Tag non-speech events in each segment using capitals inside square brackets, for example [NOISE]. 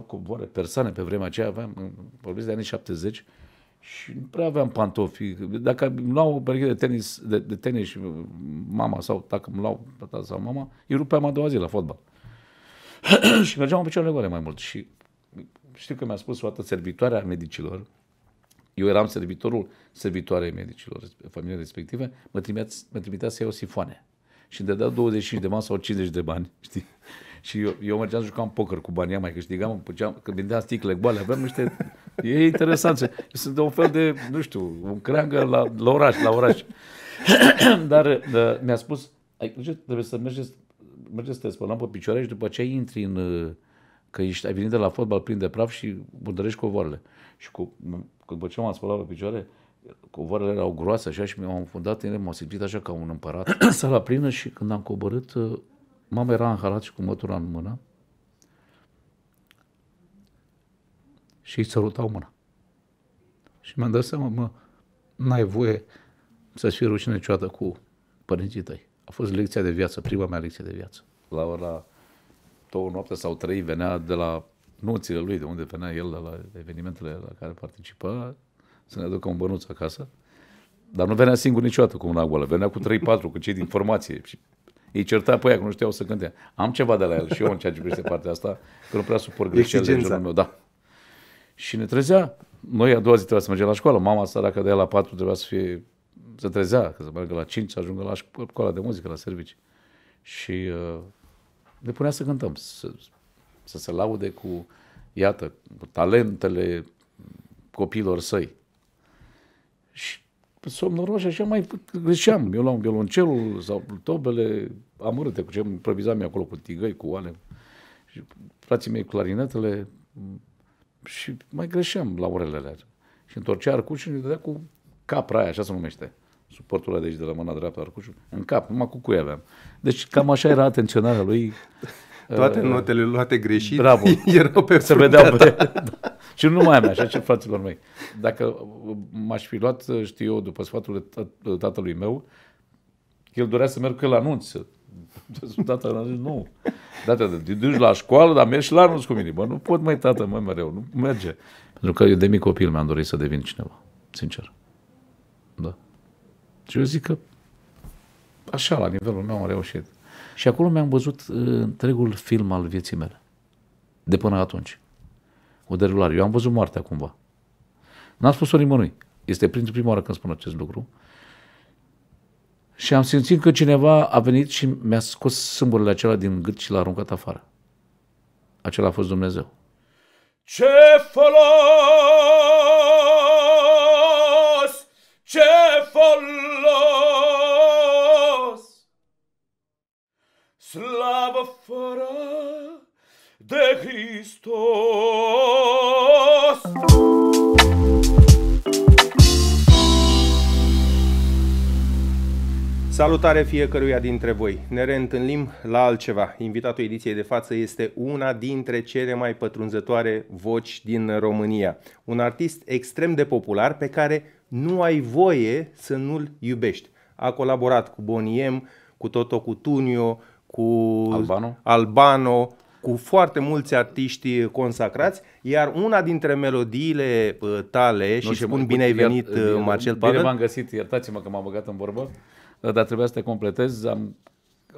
covoare persoane pe vremea aceea, aveam, vorbesc de anii 70, și nu prea aveam pantofi. Dacă îmi luau o pereche de tenis, de, de tenis și mama sau dacă îmi luau tata sau mama, îi rupeam a doua zi la fotbal. [CLEARS THROAT] și mergeam în picioarele goale mai mult. Și știu că mi-a spus o dată servitoarea medicilor, eu eram servitorul servitoarei medicilor, familiei respective, mă trimitea, mă trimitea să iau sifoane. Și îmi dădea 25 de bani sau 50 de bani, știi? Și eu, eu mergeam, jucam poker cu banii, mai câștigam, puceam, când vindeam sticle goale, aveam niște... [LAUGHS] E interesant. sunt un fel de, nu știu, un creangă la, la oraș, la oraș. [COUGHS] Dar da, mi-a spus, ai trebuie să mergeți, mergeți să te spălăm pe picioare și după ce intri în... Uh, că ești, ai venit de la fotbal plin de praf și murdărești covoarele. Și cu, după ce m-am spălat pe picioare, covoarele erau groase așa și mi-am fundat în ele, m-am simțit așa ca un împărat. [COUGHS] Sala plină și când am coborât, uh, Mama era în halat și cu mătura în mână și îi sărutau mâna. Și mi-am dat seama, mă, n-ai voie să-ți fie rușine niciodată cu părinții tăi. A fost lecția de viață, prima mea lecție de viață. La ora două noapte sau trei venea de la nuțile lui, de unde venea el, de la evenimentele la care participa, să ne aducă un bănuț acasă. Dar nu venea singur niciodată cu un goală, venea cu 3-4, cu cei din formație. Și îi certa pe ea că nu știau să cânte. Am ceva de la el și eu în ceea ce privește partea asta, că nu prea suport greșelile în meu. Da. Și ne trezea. Noi a doua zi trebuia să mergem la școală. Mama săracă de ea la patru trebuia să fie Să trezea, că să meargă la cinci să ajungă la școala de muzică, la servici. Și uh, ne punea să cântăm, să, să se laude cu, iată, cu talentele copiilor săi. Și somnoroși, așa mai greșeam. Eu luam violoncelul sau tobele amărâte cu ce improvizam eu acolo, cu tigăi, cu oale. Și frații mei clarinetele și mai greșeam la orele alea. Și întorcea arcușul și ne dădea cu capra aia, așa se numește. Suportul de aici, de la mâna dreaptă arcușul, în cap, numai cu cuia aveam. Deci cam așa era atenționarea lui toate uh, notele luate greșit bravo. [LAUGHS] erau pe Se vedeau da. pe... [LAUGHS] Și nu mai am așa, și ce fraților mei. Dacă uh, m-aș fi luat, uh, știu eu, după sfatul uh, tatălui meu, el dorea să merg că la anunț. [LAUGHS] Tata a zis, nu. Da, tata, te duci la școală, dar mergi și la anunț cu mine. Bă, nu pot, mai tată, mai mereu, nu merge. Pentru că eu de mic copil mi-am dorit să devin cineva, sincer. Da. Și eu zic că așa, la nivelul meu am reușit. Și acolo mi-am văzut uh, întregul film al vieții mele. De până atunci. O derulare. Eu am văzut moartea cumva. N-am spus-o nimănui. Este printre prima oară când spun acest lucru. Și am simțit că cineva a venit și mi-a scos sâmburile acela din gât și l-a aruncat afară. Acela a fost Dumnezeu. Ce folos! Ce folos! fără de Hristos. Salutare fiecăruia dintre voi! Ne reîntâlnim la altceva. Invitatul ediției de față este una dintre cele mai pătrunzătoare voci din România. Un artist extrem de popular pe care nu ai voie să nu-l iubești. A colaborat cu Boniem, cu Toto Cutunio, cu Albano, Albano cu foarte mulți artiști consacrați, iar una dintre melodiile uh, tale, nu, și spun bine ai venit, iar, uh, Marcel Pavel. Bine v-am găsit, iertați-mă că m-am băgat în vorbă, dar trebuia să te completez. Am,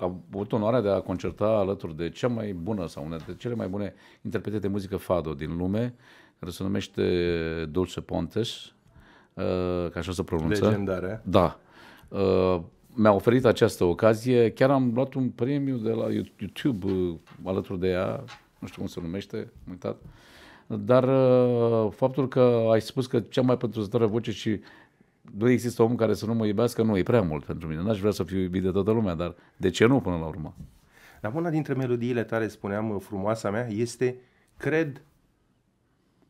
am avut onoarea de a concerta alături de cea mai bună sau una dintre cele mai bune interprete de muzică fado din lume, care se numește Dulce Pontes, uh, ca așa se pronunță. Legendare. Da mi-a oferit această ocazie. Chiar am luat un premiu de la YouTube uh, alături de ea, nu știu cum se numește, am uitat. Dar uh, faptul că ai spus că cea mai pătruzătoare voce și nu există om care să nu mă iubească, nu, e prea mult pentru mine. N-aș vrea să fiu iubit de toată lumea, dar de ce nu până la urmă? Dar una dintre melodiile tale, spuneam, uh, frumoasa mea, este, cred,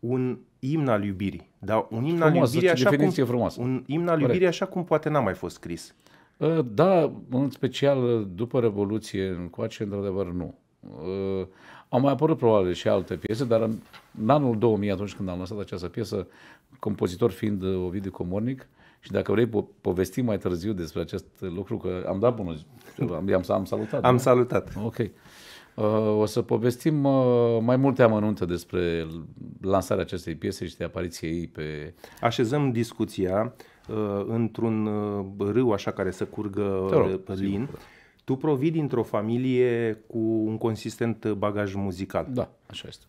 un imn al iubirii. Dar un imn Frumos, al iubirii așa cum, frumoasă. Un imn al iubirii așa cum poate n-a mai fost scris. Ă, da, în special după Revoluție coace, într-adevăr, nu. Ă, au mai apărut probabil și alte piese, dar în anul 2000, atunci când am lansat această piesă, compozitor fiind Ovidiu Comornic, și dacă vrei, po- povestim mai târziu despre acest lucru, că am dat bună, am, am, am salutat. Am da? salutat. Ok. Uh, o să povestim uh, mai multe amănunte despre lansarea acestei piese și de apariție ei pe... Așezăm discuția Uh, într-un uh, râu așa care să curgă rog, uh, lin. Sigur. Da. Tu provii dintr-o familie cu un consistent bagaj muzical. Da, așa este.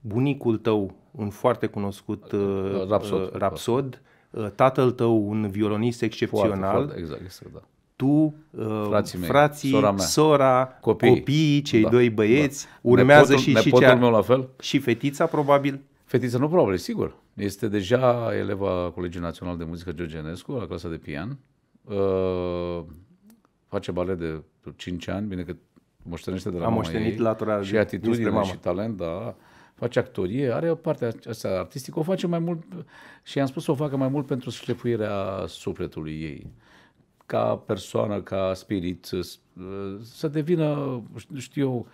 Bunicul tău, un foarte cunoscut da, rapsod, rapsod tatăl tău, un violonist excepțional. Foarte, foarte, exact, exact, da tu, frații, mei, frații sora, mea, sora copiii, copiii cei da, doi băieți, da. urmează nepotul, și, nepotul și, cea, meu la fel. și fetița probabil. Fetița nu probabil, sigur. Este deja eleva colegiului Național de Muzică Georgenescu, la clasa de pian. Uh, face balet de 5 ani, bine că moștenește de la Am mama moștenit ei. latura și atitudine mama. și talent, da. Face actorie, are o parte asta artistică, o face mai mult și i-am spus să o facă mai mult pentru șlefuirea sufletului ei. Ca persoană, ca spirit, să, să devină, știu eu,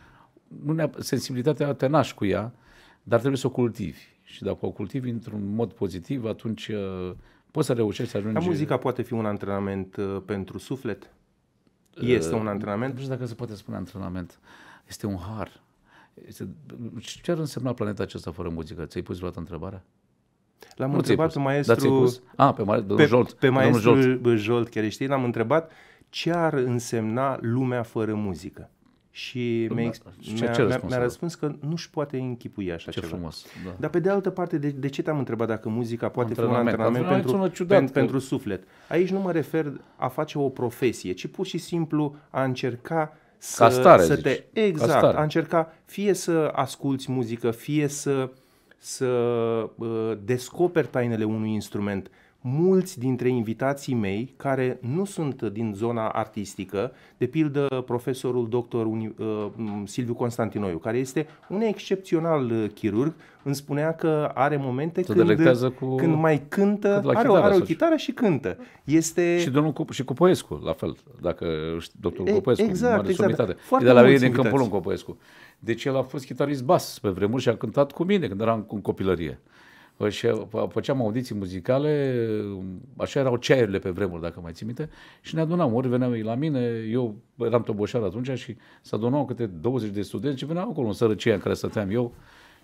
sensibilitatea te cu ea, dar trebuie să o cultivi. Și dacă o cultivi într-un mod pozitiv, atunci uh, poți să reușești să ajungi... Dar muzica poate fi un antrenament uh, pentru suflet? Uh, este un antrenament? Nu știu dacă se poate spune antrenament. Este un har. Este... Ce ar însemna planeta aceasta fără muzică? Ți-ai pus vreodată întrebarea? L-am nu întrebat pe maestru... A, ah, pe, ma- pe, Jolt, pe maestru Jolt. Jolt chiar știi, l-am întrebat ce ar însemna lumea fără muzică. Și mi-a, mi-a, mi-a răspuns că nu-și poate închipui așa ce ceva. frumos. Da. Dar pe de altă parte, de, de ce te-am întrebat dacă muzica poate fi un antrenament pentru, ciudat, pen, pentru suflet? Aici nu mă refer a face o profesie, ci pur și simplu a încerca să, Ca stare, să te... Exact, Ca stare. a încerca fie să asculți muzică, fie să, să uh, descoperi tainele unui instrument, mulți dintre invitații mei care nu sunt din zona artistică, de pildă profesorul dr. Uh, Silviu Constantinoiu, care este un excepțional chirurg, îmi spunea că are momente când, cu... când mai cântă, când are, o, are o chitară și cântă. Este... Și domnul Cup- și Copoescu la fel, dacă doctorul Cupoescu, exact, mare exact. Foarte exact. e de la ei din Câmpul Copoescu. Deci el a fost chitarist bas pe vremuri și a cântat cu mine când eram în copilărie și făceam audiții muzicale, um, așa erau ceaierile pe vremuri, dacă mai ții minte, și ne adunam, ori veneau ei la mine, eu eram toboșar atunci și se adunau câte 20 de studenți și veneau acolo în sărăcia în care stăteam eu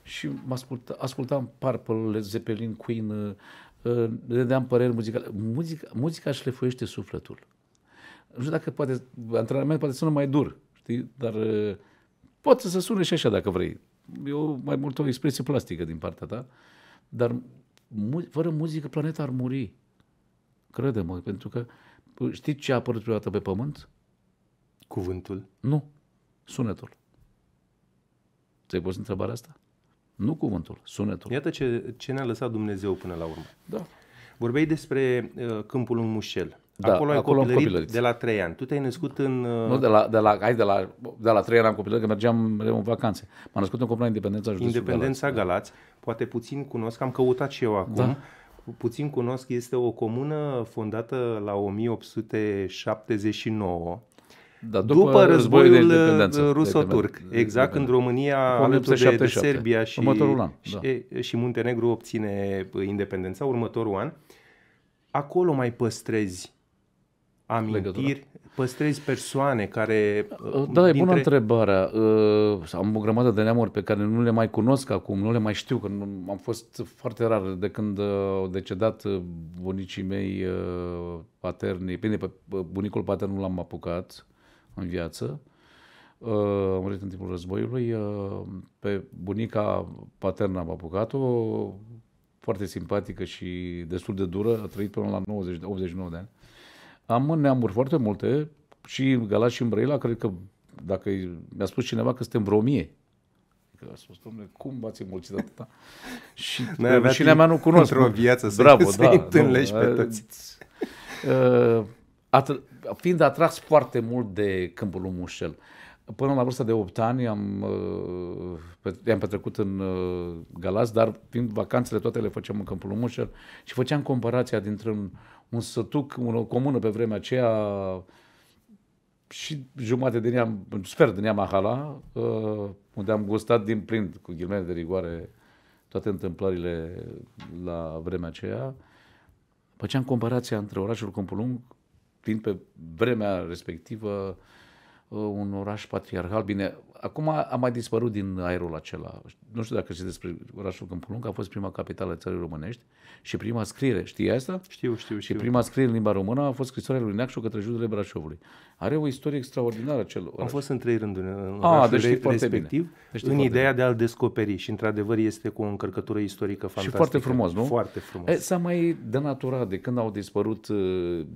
și mă asculta, ascultam Purple, Led Zeppelin, Queen, le uh, uh, deam păreri muzicale. Muzica, muzica șlefuiește sufletul. Nu știu dacă poate, antrenament poate sună mai dur, știi, dar uh, poate să sune și așa dacă vrei. Eu mai mult o expresie plastică din partea ta. Dar mu- fără muzică planeta ar muri. Crede-mă, pentru că știți ce a apărut dată pe Pământ? Cuvântul? Nu. Sunetul. Ți-ai pus întrebarea asta? Nu cuvântul, sunetul. Iată ce, ce ne-a lăsat Dumnezeu până la urmă. Da. Vorbeai despre uh, câmpul în mușel. Da, acolo ai acolo copilărit, copilărit de la 3 ani. Tu te-ai născut în... Uh, nu, de la, de la, hai, de la, de la 3 ani am copilărit, că mergeam în vacanțe. M-am născut în copilă Independența județului. Independența Galați. Galați. Poate puțin cunosc, am căutat și eu acum. Da. Puțin cunosc, este o comună fondată la 1879. Da, după, după războiul de uh, ruso-turc, exact când România alături de, de Serbia și, următorul da. și, și Muntenegru obține independența, următorul an, acolo mai păstrezi amintiri, legătura. păstrezi persoane care... Uh, da, dintre... e bună întrebarea. Uh, am o grămadă de neamuri pe care nu le mai cunosc acum, nu le mai știu, că am fost foarte rar de când uh, au decedat bunicii mei paterni. Bine, bunicul patern nu l-am apucat în viață. Am murit în timpul războiului. Pe bunica paternă am apucat-o, foarte simpatică și destul de dură, a trăit până la 90, 89 de ani am în neamuri foarte multe și Galați și în Brăila, cred că dacă mi-a spus cineva că suntem vreo mie. Că a spus, domnule, cum v-ați înmulțit atâta? [LAUGHS] și rușinea mea nu cunosc. Într-o viață Bravo, să da, întâlnești pe toți. Uh, atr- fiind atras foarte mult de Câmpul lui Mușel. Până la vârsta de 8 ani am, uh, am petrecut în uh, Galați, dar fiind vacanțele toate le făceam în Câmpul lui Mușel și făceam comparația dintre un, un sătuc, o comună pe vremea aceea, și jumate de neam, un sfert de neam Ahala, uh, unde am gustat din plin, cu ghilmele de rigoare, toate întâmplările la vremea aceea. Făceam comparația între orașul Compulung, fiind pe vremea respectivă uh, un oraș patriarhal, bine, Acum a mai dispărut din aerul acela. Nu știu dacă știți despre orașul Câmpulung, a fost prima capitală a țării românești și prima scriere. Știi asta? Știu, știu, știu. Și prima scriere în limba română a fost scrisoarea lui Neacșu către judele Brașovului. Are o istorie extraordinară acel oraș. A fost în trei rânduri în a, ah, deci respectiv, bine. Deci în ideea bine. de a-l descoperi și într-adevăr este cu o încărcătură istorică fantastică. Și foarte frumos, nu? Foarte frumos. E, s-a mai denaturat de când au dispărut uh,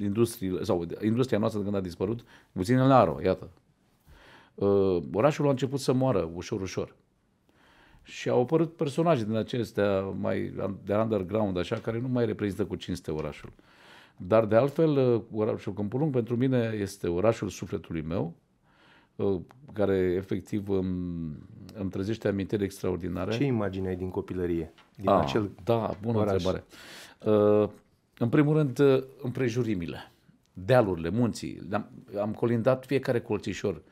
industriile, sau industria noastră de când a dispărut, puțin în Laro, iată, Uh, orașul a început să moară ușor, ușor. Și au apărut personaje din acestea mai de underground, așa, care nu mai reprezintă cu cinste orașul. Dar de altfel, uh, orașul Câmpulung pentru mine este orașul sufletului meu, uh, care efectiv îmi, îmi trezește amintiri extraordinare. Ce imagine ai din copilărie? Din A, ah, acel da, bună oraș. întrebare. În primul rând, împrejurimile, dealurile, munții. Am, am colindat fiecare colțișor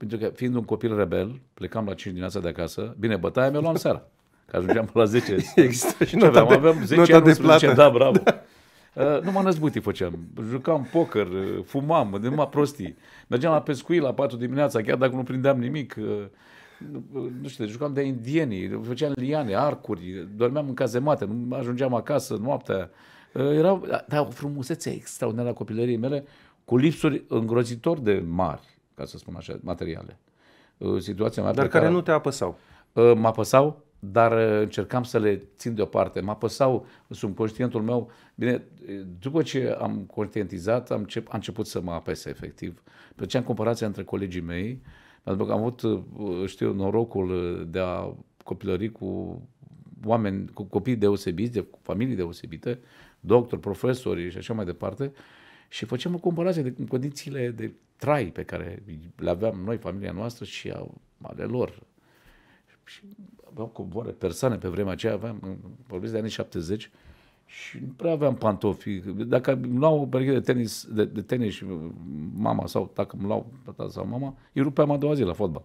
pentru că fiind un copil rebel, plecam la 5 dimineața de acasă, bine, bătaia mi-o luam seara, că ajungeam la 10. [LAUGHS] Există și aveam, de, aveam 10 ani, de plată. da, bravo. Da. Uh, numai năzbutii făceam. Jucam poker, uh, fumam, de numai prostii. Mergeam la pescuit la 4 dimineața, chiar dacă nu prindeam nimic. Uh, uh nu știu, jucam de indieni, făceam liane, arcuri, dormeam în cazemate, nu ajungeam acasă noaptea. Uh, erau, da, o frumusețe extraordinară a copilăriei mele, cu lipsuri îngrozitor de mari ca să spun așa, materiale. Uh, situația mea Dar care nu te apăsau. Uh, mă apăsau, dar uh, încercam să le țin deoparte. Mă apăsau conștientul meu. Bine, după ce am conștientizat, am, început, am început să mă apese efectiv. Plăceam comparația între colegii mei, pentru că am avut, știu, norocul de a copilări cu oameni, cu copii deosebiți, de familii deosebite, doctori, profesori și așa mai departe, și făceam o comparație de condițiile de trai pe care le aveam noi, familia noastră și ale lor. Și aveam coboare persoane pe vremea aceea, aveam, vorbesc de anii 70, și nu prea aveam pantofi. Dacă îmi luau o pereche de tenis, de, de tenis și mama sau dacă îmi luau tata sau mama, îi rupeam a doua zi la fotbal.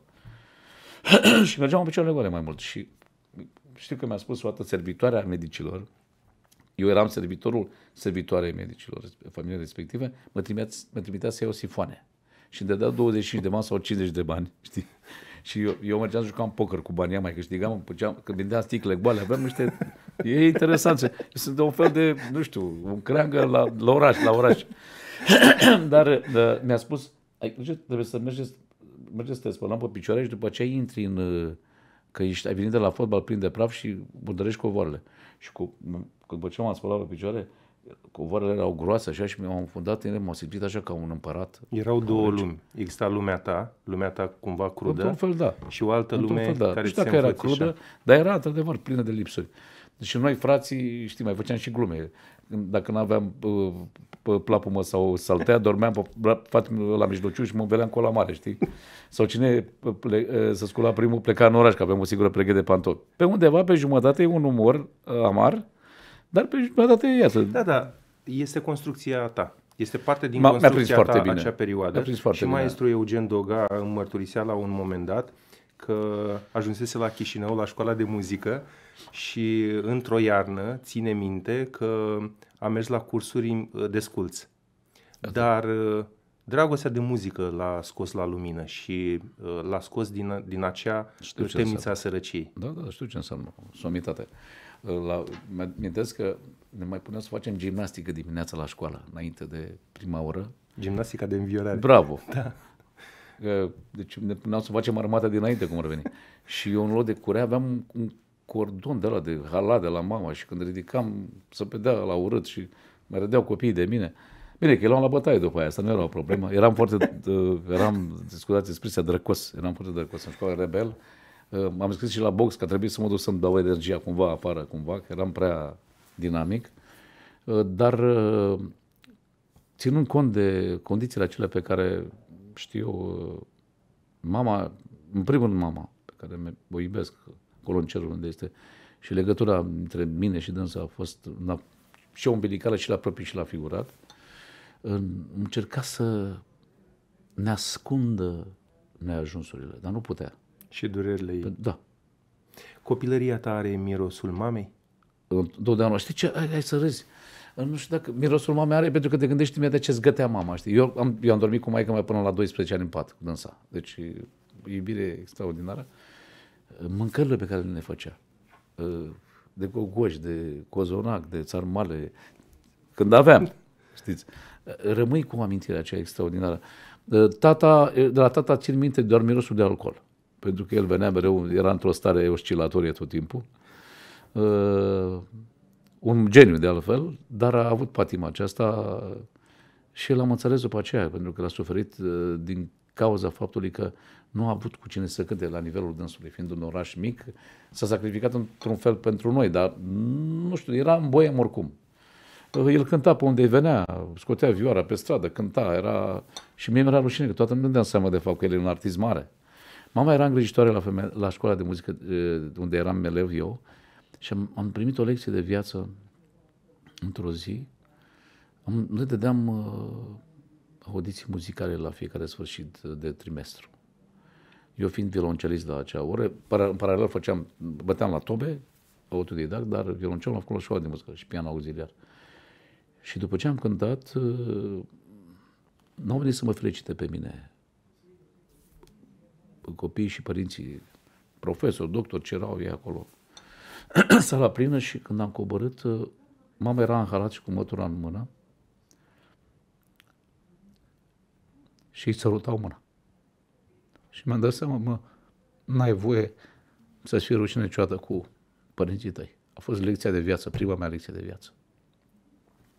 [CLEARS THROAT] și mergeam pe picioarele goale mai mult. Și știu că mi-a spus o dată servitoarea medicilor, eu eram servitorul servitoarei medicilor, familiei respective, mă, trimiteați, mă trimitea să iau sifoane. Și îmi dădea 25 de bani sau 50 de bani, știi? Și eu, eu mergeam să jucam poker cu banii, mai câștigam, puceam, când vindeam sticle goale, aveam niște... [LAUGHS] E interesant. Sunt un fel de, nu știu, un creangă la, la oraș, la oraș. [COUGHS] Dar da, mi-a spus, ai, trebuie să mergeți, mergeți să te spălăm pe picioare și după ce intri în, uh, că ești, ai venit de la fotbal plin de praf și murdărești covoarele. Și cu, când după ce m-am spălat pe picioare, covoarele erau groase așa și mi-am fundat în ele, m-am simțit așa ca un împărat. Erau două rege. lumi. Exista lumea ta, lumea ta cumva crudă. Într-un fel, da. Și o altă lume fel, da. care Nu știu dacă era crudă, dar era într-adevăr plină de lipsuri. Și noi, frații, știi, mai făceam și glume. Dacă nu aveam uh, plapumă sau saltea, dormeam pe, la mijlociu și mă veleam cu la mare, știi? Sau cine uh, ple, uh, să scula primul pleca în oraș, că aveam o singură preghe de pantofi. Pe undeva, pe jumătate, e un umor amar, dar pe jumătate, iată. Da, da, este construcția ta. Este parte din construcția ta bine. acea perioadă. Și maestrul maestru Eugen Doga îmi mărturisea la un moment dat că ajunsese la Chișinău, la școala de muzică, și într-o iarnă ține minte că a mers la cursuri de sculț. Exact. Dar uh, dragostea de muzică l-a scos la lumină și uh, l-a scos din, din acea temniță a sărăciei. Da, da, știu ce înseamnă somitate. Uh, la, mi-amintesc că ne mai puneam să facem gimnastică dimineața la școală, înainte de prima oră. Gimnastica de înviorare. Bravo! [LAUGHS] Da. Deci ne puneam să facem armata dinainte, cum ar veni. și eu în loc de curea aveam un cordon de la de halat de la mama și când ridicam să pedea la urât și mă rădeau copiii de mine. Bine, că îi luam la bătaie după aia, asta nu era o problemă. Eram foarte, uh, eram, scuzați expresia, drăcos. Eram foarte drăcos în școală, rebel. Uh, m-am scris și la box, că trebuie să mă duc să-mi dau energia cumva afară, cumva, că eram prea dinamic. Uh, dar uh, ținând cont de condițiile acelea pe care știu, uh, mama, în primul rând mama, pe care o iubesc, acolo în cerul unde este. Și legătura între mine și dânsa a fost una, și umbilicală, și la propriu, și la figurat. Încerca să ne ascundă neajunsurile, dar nu putea. Și durerile ei. Da. Copilăria ta are mirosul mamei? Întotdeauna. Știi ce? Hai, hai să râzi. Nu știu dacă mirosul mamei are, pentru că te gândești de ce zgătea mama, știi? Eu am, eu am dormit cu maica mea până la 12 ani în pat, cu dânsa. Deci, iubire extraordinară. Uh, mâncările pe care le făcea. Ă, de gogoși, de cozonac, de țarmale, când aveam, [LAUGHS] știți. Rămâi cu amintirea aceea extraordinară. Ă, tata, de la tata țin minte doar mirosul de alcool, pentru că el venea mereu, era într-o stare oscilatorie tot timpul. Ă, un geniu de altfel, dar a avut patima aceasta și l-am înțeles după aceea, pentru că l-a suferit din cauza faptului că nu a avut cu cine să cânte la nivelul dânsului, fiind un oraș mic, s-a sacrificat într-un fel pentru noi, dar nu știu, era în boiem oricum. El cânta pe unde venea, scotea vioara pe stradă, cânta, era... Și mie mi-era rușine, că toată lumea dădeam seama de fapt că el e un artist mare. Mama era îngrijitoare la, femeie, la școala de muzică unde eram elev eu și am, am primit o lecție de viață într-o zi. Am, noi dădeam uh, audiții muzicale la fiecare sfârșit de trimestru. Eu fiind violoncelist la acea oră, în paralel făceam, băteam la tobe, autodidact, dar violoncelul am făcut la școala de muzică și pian auxiliar. Și după ce am cântat, n-au venit să mă felicite pe mine. Copiii și părinții, profesor, doctor, ce erau ei acolo. [CLEARS THROAT] Sala plină și când am coborât, mama era în halat și cu mătura în mână și îi sărutau mâna. Și mi-am dat seama, mă, n-ai voie să-ți fie rușine niciodată cu părinții tăi. A fost lecția de viață, prima mea lecție de viață.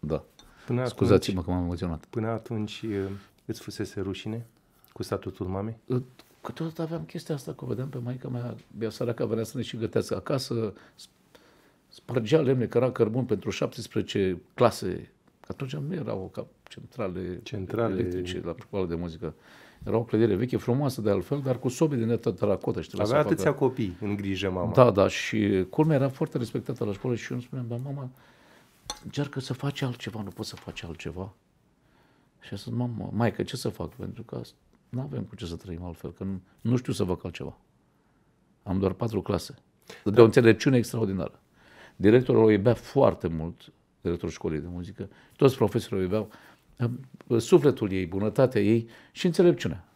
Da. Până Scuzați-mă atunci, că m-am emoționat. Până atunci îți fusese rușine cu statutul mamei? Câteodată aveam chestia asta, că vedeam pe maica mea, ea că venea să ne și gătească acasă, spărgea lemne, că era cărbun pentru 17 clase. Atunci nu erau ca centrale, centrale electrice la școală de muzică. Uh, era o clădire veche, frumoasă de altfel, dar cu sobe din teracotă. Știi, Avea atâția facă... copii în grijă mama. Da, da, și culmea era foarte respectată la școală și eu îmi spuneam, dar mama, încearcă să faci altceva, nu poți să faci altceva. Și a spus, mamă, maică, ce să fac? Pentru că nu avem cu ce să trăim altfel, că nu, nu știu să fac altceva. Am doar patru clase. Da. De da. o înțelepciune extraordinară. Directorul o iubea foarte mult, directorul școlii de muzică, toți profesorii o iubeau, sufletul ei, bunătatea ei și înțelepciunea.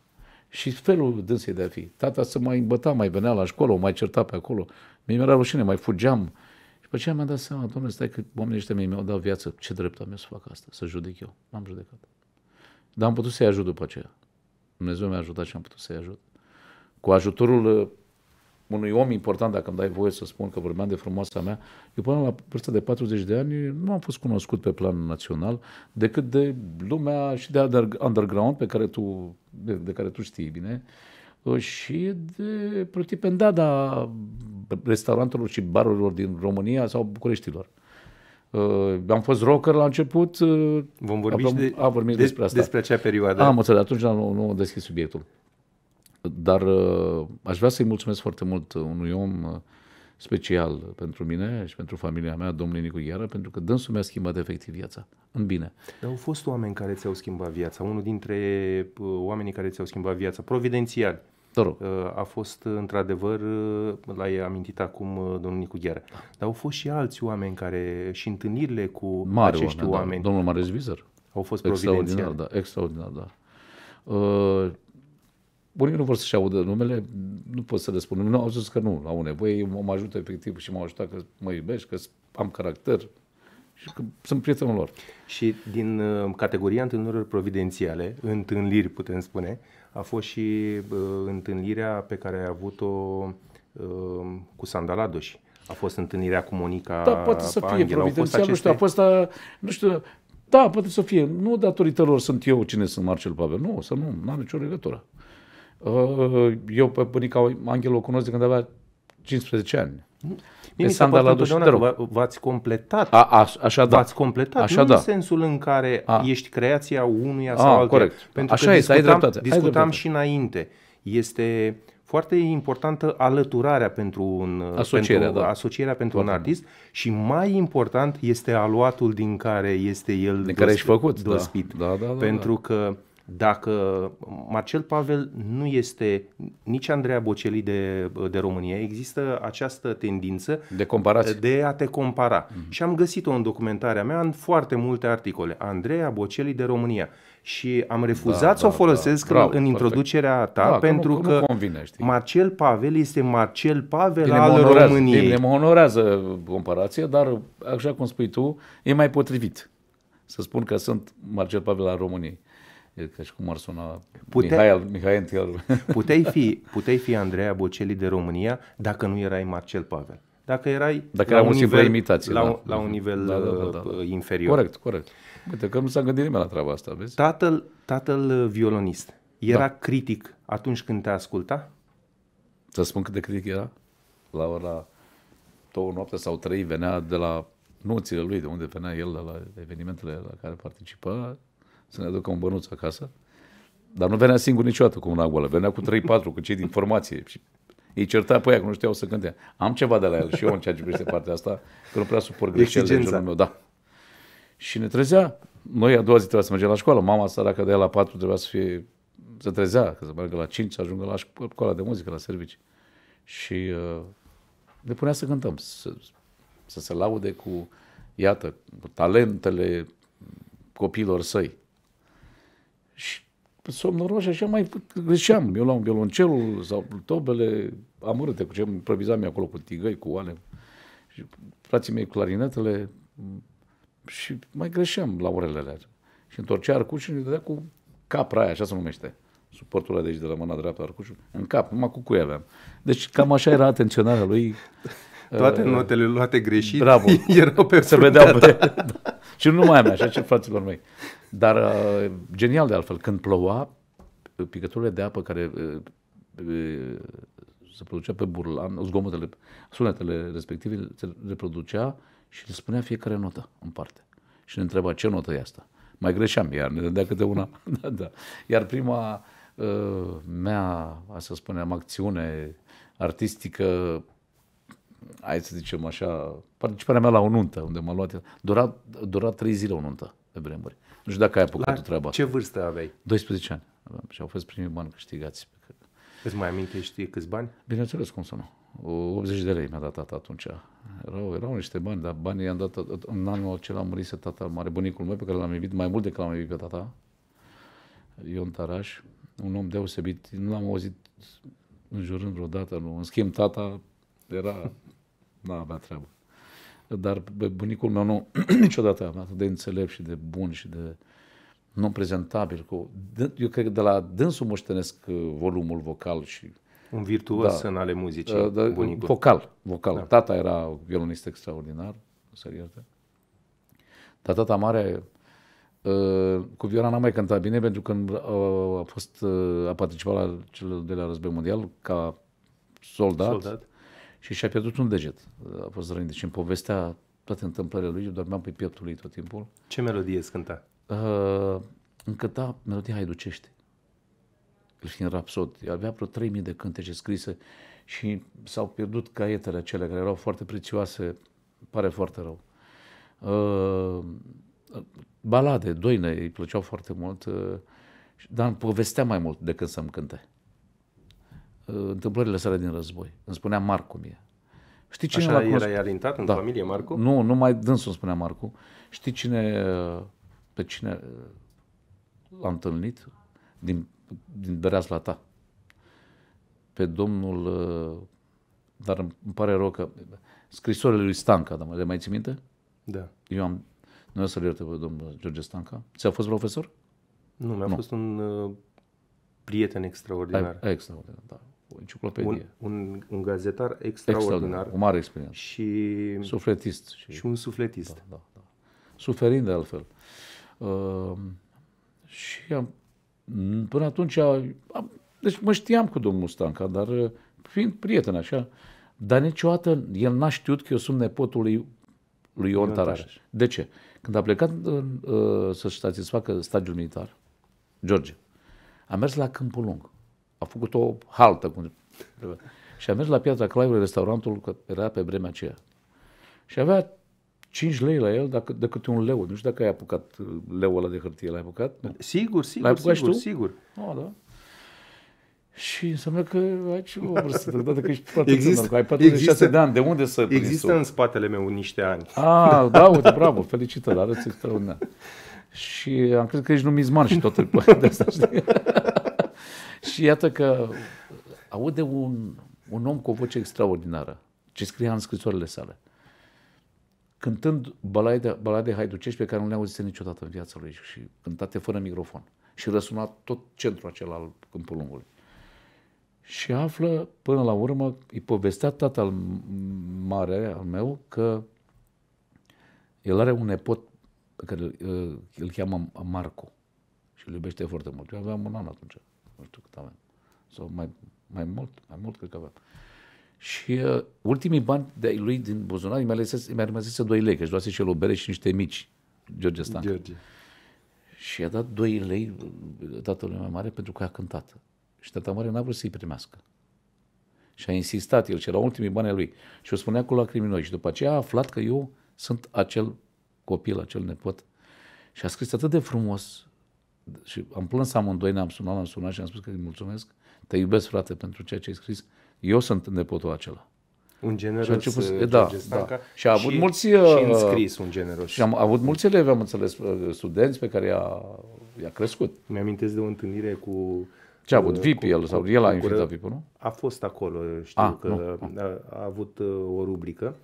Și felul dânsei de a fi. Tata să mai îmbăta, mai venea la școală, o mai certa pe acolo. Mi era rușine, mai fugeam. Și pe aceea mi-am dat seama, domnule, stai că oamenii ăștia mi-au dat viață. Ce drept am eu să fac asta? Să judec eu. M-am judecat. Dar am putut să-i ajut după aceea. Dumnezeu mi-a ajutat și am putut să-i ajut. Cu ajutorul unui om important, dacă îmi dai voie să spun că vorbeam de frumoasa mea, eu până la vârsta de 40 de ani nu am fost cunoscut pe plan național decât de lumea și de underground pe care tu, de, de care tu știi bine uh, și de protipendada restaurantelor și barurilor din România sau Bucureștilor. Uh, am fost rocker la început. Uh, Vom vorbi am, și de, am vorbit despre asta. Despre acea perioadă. Am înțeles, atunci nu, nu deschis subiectul. Dar uh, aș vrea să-i mulțumesc foarte mult uh, unui om uh, special pentru mine și pentru familia mea, domnul Nicu Iară, pentru că dânsul mi-a schimbat efectiv viața, în bine. Dar au fost oameni care ți-au schimbat viața, unul dintre oamenii care ți-au schimbat viața, providențial. Te A fost într-adevăr, l-ai amintit acum domnul Nicu Gheara, da. dar au fost și alți oameni care și întâlnirile cu Mare acești oameni. Da. oameni da, domnul Mareș Vizăr. Au fost extraordinar, Da, extraordinar, da. Uh, unii nu vor să-și audă numele, nu pot să le spun. Nu au zis că nu, au nevoie, mă ajută efectiv și m-au ajutat că mă iubești, că am caracter și că sunt prietenul lor. Și din uh, categoria întâlnirilor providențiale, întâlniri putem spune, a fost și uh, întâlnirea pe care ai avut-o uh, cu Sandaladoș. A fost întâlnirea cu Monica Da, poate să fie Angela. providențial, aceste... nu știu, a fost, a, uh, nu știu, da, poate să fie. Nu datorită lor sunt eu cine sunt Marcel Pavel. Nu, să nu, Nu am nicio legătură. Uh, eu pe bunica Angel o cunosc de când avea 15 ani. Mie mi s-a părut că v-ați completat. A, a, așa da. V-ați completat, așa nu da. în sensul în care a. ești creația unuia a, sau altuia. Corect. Pentru așa că este, discutam, ai dreptate. Discutam ai dreptate. și înainte. Este foarte importantă alăturarea pentru un uh, asocierea pentru, da. asocierea pentru un artist și mai important este aluatul din care este el din care ești făcut, da. dospit. Da. Da, da, da, pentru da. că dacă Marcel um, Pavel nu este nici Andreea Boceli de, de România, există această tendință de, de a te compara. Mm-hmm. Și am găsit-o în documentarea mea în foarte multe articole. Andreea Boceli de România. Și am refuzat da, să da, o folosesc da, bravo, în introducerea perfect. ta da, pentru că, nu, că convine, știi? Marcel Pavel este Marcel Pavel bine al onorează, României. Bine, mă onorează comparația, dar așa cum spui tu, e mai potrivit să spun că sunt Marcel Pavel al României. E ca și cum ar suna Pute... Mihail, Mihail [LAUGHS] Puteai fi, puteai fi Andreea Boceli de România dacă nu erai Marcel Pavel. Dacă erai dacă la, un nivel, imitație, la, da. la un nivel da, da, da, uh, da, da. inferior. Corect, corect. Uite că nu s-a gândit nimeni la treaba asta, vezi? Tatăl, tatăl uh, violonist da. era da. critic atunci când te asculta? Să spun cât de critic era? La ora două noapte sau trei venea de la nuțile lui, de unde venea el de la evenimentele la care participa, să ne aducă un bănuț acasă. Dar nu venea singur niciodată cu una goală. Venea cu 3-4, cu cei din formație. Și îi certa pe aia că nu știau să cânte. Am ceva de la el și eu în ceea ce privește partea asta, că nu prea suport greșelile în jurul meu. Da. Și ne trezea. Noi a doua zi trebuia să mergem la școală. Mama săracă de la 4 trebuia să fie să trezea, că să meargă la 5, să ajungă la școala de muzică, la servici. Și uh, ne punea să cântăm, să, să se laude cu, iată, cu talentele copiilor săi. Și somnoroși așa mai greșeam. Eu luam violoncelul sau tobele amărâte cu ce improvizam eu acolo cu tigăi, cu oale. Și frații mei clarinetele și mai greșeam la orele alea. Și întorcea arcușul și dădea cu capra aia, așa se numește. Suportul ăla de aici, de la mâna dreaptă, arcușul, în cap, numai cu cuia aveam. Deci cam așa era atenționarea lui. [LAUGHS] Toate uh, notele luate greșit Bravo. [LAUGHS] erau pe Se vedeau pe... [LAUGHS] și nu mai am așa ce fraților mei. Dar uh, genial de altfel, când ploua, uh, picăturile de apă care uh, uh, se producea pe burlan, zgomotele, sunetele respective se reproducea și le spunea fiecare notă în parte. Și ne întreba ce notă e asta. Mai greșeam, iar ne dădea câte una. [LAUGHS] da, da. Iar prima uh, mea, să spunem, acțiune artistică hai să zicem așa, participarea mea la o nuntă, unde m-a luat, dura, dura trei zile o nuntă pe vremuri. Nu știu dacă ai apucat La treaba. ce vârstă aveai? 12 ani aveam și au fost primii bani câștigați. Îți mai amintești câți bani? Bineînțeles cum să nu. 80 de lei mi-a dat tata atunci. Erau, erau niște bani, dar banii i-am dat în anul acela murise tata mare, bunicul meu pe care l-am iubit mai mult decât l-am iubit pe tata, Ion Taraș, un om deosebit, nu l-am auzit jurând vreodată, nu. În schimb, tata era, n-avea treabă. Dar bunicul meu nu, [CLEARS THROAT] niciodată atât de înțelept și de bun și de non-prezentabil. Cu, eu cred că de la dânsul moștenesc uh, volumul vocal și... Un virtuos da, în ale muzicii, uh, da, bunicul. Vocal, vocal. Da. Tata era violonist extraordinar, serios. Dar tata mare uh, cu vioara n-a mai cântat bine pentru că a, fost, a participat la cel de la război mondial ca soldat, soldat și și-a pierdut un deget. A fost rănit. Deci în povestea toate întâmplările lui, eu dormeam pe pieptul lui tot timpul. Ce melodie scânta? Uh, încânta melodia Hai Ducește. Cristin rapsod. El avea vreo 3.000 de cântece scrise și s-au pierdut caietele acelea care erau foarte prețioase. Pare foarte rău. Uh, balade, doine, îi plăceau foarte mult, uh, dar îmi povestea mai mult decât să-mi cânte întâmplările sale din război. Îmi spunea Marcu mie. Știi cine Așa era alintat în da. familie, Marcu? Nu, nu mai dânsul îmi spunea Marcu. Știi cine, pe cine l-a întâlnit din, din Bereaz la ta? Pe domnul, dar îmi pare rău că, scrisorile lui Stanca, dar le mai ții minte? Da. Eu am, nu o să-l ierte pe domnul George Stanca. Ți-a fost profesor? Nu, mi-a nu. fost un uh, prieten extraordinar. Ai, extraordinar, da o enciclopedie. Un, un, un gazetar extraordinar. extraordinar. O mare experiență. Și... Sufletist. Și, și un sufletist. Da, da, da. Suferind de altfel. Uh, și am, până atunci, am, deci mă știam cu domnul Stanca, dar uh, fiind prieten așa, dar niciodată el n-a știut că eu sunt nepotul lui, lui Ion Taraș. De ce? Când a plecat uh, uh să-și facă stagiul militar, George, a mers la Câmpul Lung a făcut o haltă. Cum... și a mers la Piața Claiului, restaurantul, că era pe vremea aceea. Și avea 5 lei la el dacă, de câte un leu. Nu știu dacă ai apucat uh, leul ăla de hârtie, l-ai apucat? Nu. Sigur, sigur, l-ai apucat sigur, și tu? sigur. Oh, da. Și înseamnă că ai ce o vârstă, odată că ești foarte există, tânăr, că ai 46 există, de ani, de unde să Există în spatele meu niște ani. Ah, da, uite, bravo, felicitări, arăți extraordinar. Și am crezut că ești numizman și totul [LAUGHS] de asta, știi? Și iată că aude un, un om cu o voce extraordinară, ce scria în scrisorile sale, cântând balade, balade haiducești pe care nu le auzit niciodată în viața lui și cântate fără microfon. Și răsuna tot centrul acela al câmpul lungului. Și află, până la urmă, îi povestea tatăl mare al meu că el are un nepot pe care îl, îl cheamă Marco și îl iubește foarte mult. Eu aveam un an atunci nu știu cât aveam. Sau mai, mai mult, mai mult cred că aveam. Și uh, ultimii bani de lui din buzunar mi-a mi rămăsese 2 lei, că își luase și el o bere și niște mici, George Stan. George. Și a dat 2 lei uh, tatălui mai mare pentru că a cântat. Și tata mare n-a vrut să-i primească. Și a insistat, el erau ultimii bani lui. Și o spunea cu lacrimi noi. Și după aceea a aflat că eu sunt acel copil, acel nepot. Și a scris atât de frumos și am plâns amândoi, ne-am sunat, am sunat și am spus că îi mulțumesc, te iubesc, frate, pentru ceea ce ai scris, eu sunt nepotul acela. Un generos și a început, e, uh, da, da. Și a avut și, mulți... Și înscris uh, un generos. Și am avut mulți elevi, am înțeles, uh, studenți pe care i-a, i-a crescut. Mi-amintesc de o întâlnire cu... Ce a avut? VIP el? Sau el a invitat VIP, nu? A fost acolo, știu a, ah, că nu. A, a avut o rubrică.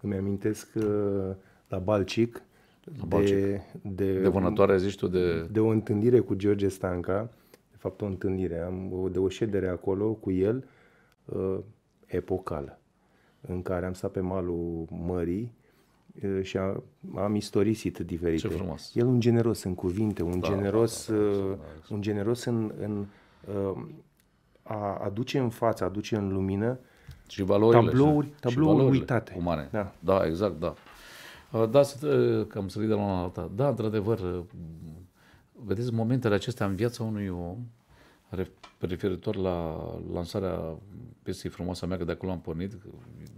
Îmi amintesc la Balcic, de, de, de vânătoare, zici tu, de... De o întâlnire cu George Stanca, de fapt o întâlnire, am o, de o ședere acolo cu el, uh, epocală, în care am stat pe malul mării uh, și a, am istorisit diferite. Ce frumos! El un generos în cuvinte, un da, generos, da, da, da, uh, da, da. Un generos în, în uh, a aduce în față, aduce în lumină și valorile, tablouri, tablouri și valorile uitate. Umane. Da. da, exact, da. Uh, da, uh, că am sărit de la una alta. Da, într-adevăr, uh, vedeți, momentele acestea în viața unui om, referitor la lansarea piesei frumoasă mea, că de acolo am pornit,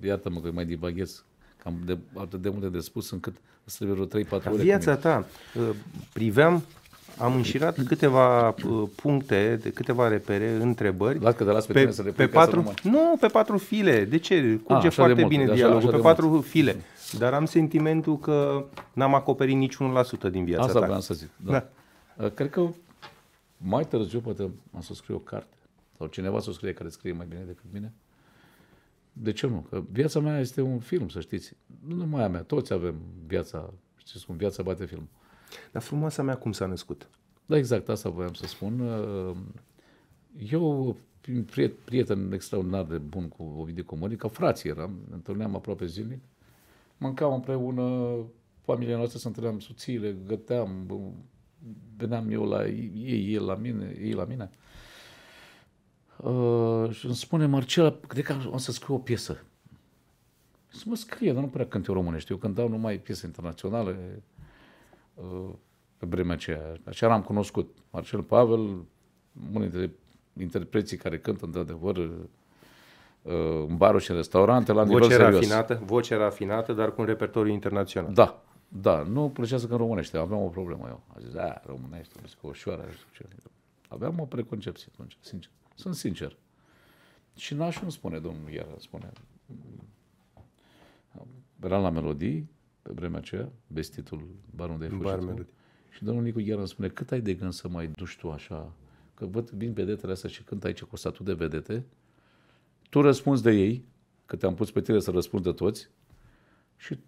iartă-mă că mai divaghez, că am de, atât de multe de spus încât să trebuie vreo 3-4 ore. Viața ta, priveam am înșirat câteva puncte, de câteva repere, întrebări. Las că te las pe, pe tine să le pe patru, să nu, pe patru file. Deci, ah, de ce? Curge A, foarte de mult, bine de dialogul. așa pe patru mult. file. Dar am sentimentul că n-am acoperit nici 1% din viața Asta ta. vreau să zic. Da. da. Uh, cred că mai târziu poate am să scriu o carte sau cineva să o scrie care scrie mai bine decât mine. De ce nu? Că viața mea este un film, să știți. Nu numai a mea, toți avem viața, știți cum, viața bate film. Dar frumoasa mea cum s-a născut? Da, exact, asta voiam să spun. Uh, eu, prieten extraordinar de bun cu Ovidiu Comări, frații eram, întâlneam aproape zilnic, mâncam împreună, familia noastră se întâlneam suțile, găteam, veneam eu la ei, ei la mine, ei la mine. Uh, și îmi spune Marcela, cred că o să scriu o piesă. Să mă scrie, dar nu prea cânt eu românești. Eu cântau numai piese internaționale uh, pe vremea aceea. Așa l-am cunoscut. Marcel Pavel, unul dintre interpreții care cântă într-adevăr Uh, în baruri și în restaurante la voce nivel serios. Rafinată, voce rafinată, dar cu un repertoriu internațional. Da, da. Nu plăcea să cânt românește, aveam o problemă eu. A zis, da, românește, cu ușoară. Aveam o preconcepție atunci, sincer. Sunt sincer. Și nașul îmi spune, domnul iar spune, era la melodii, pe vremea aceea, vestitul, barul de Bar Și domnul Nicu îmi spune, cât ai de gând să mai duci tu așa? Că văd, vin vedetele astea și cânt aici cu statul de vedete, tu răspunzi de ei, că te-am pus pe tine să răspunzi de toți, și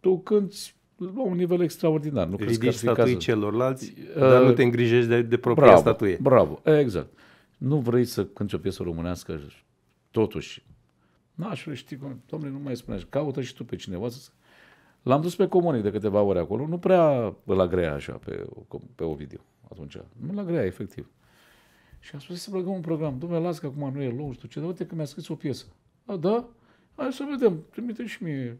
tu cânti la un nivel extraordinar. Nu Ridici crezi că statui cază. celorlalți, uh, dar nu te îngrijești de, de propria bravo, statuie. Bravo, exact. Nu vrei să cânti o piesă românească, totuși. N-aș vrea, știi cum, domnule, nu mai spune așa, caută și tu pe cineva să... L-am dus pe comunic de câteva ore acolo, nu prea îl agrea așa pe, pe Ovidiu atunci. Nu la agrea, efectiv. Uh, și am spus să băgăm un program. Dom'le, las că acum nu e lung, știu ce, dar uite că mi-a scris o piesă. A, da? Hai să vedem, trimite și mie.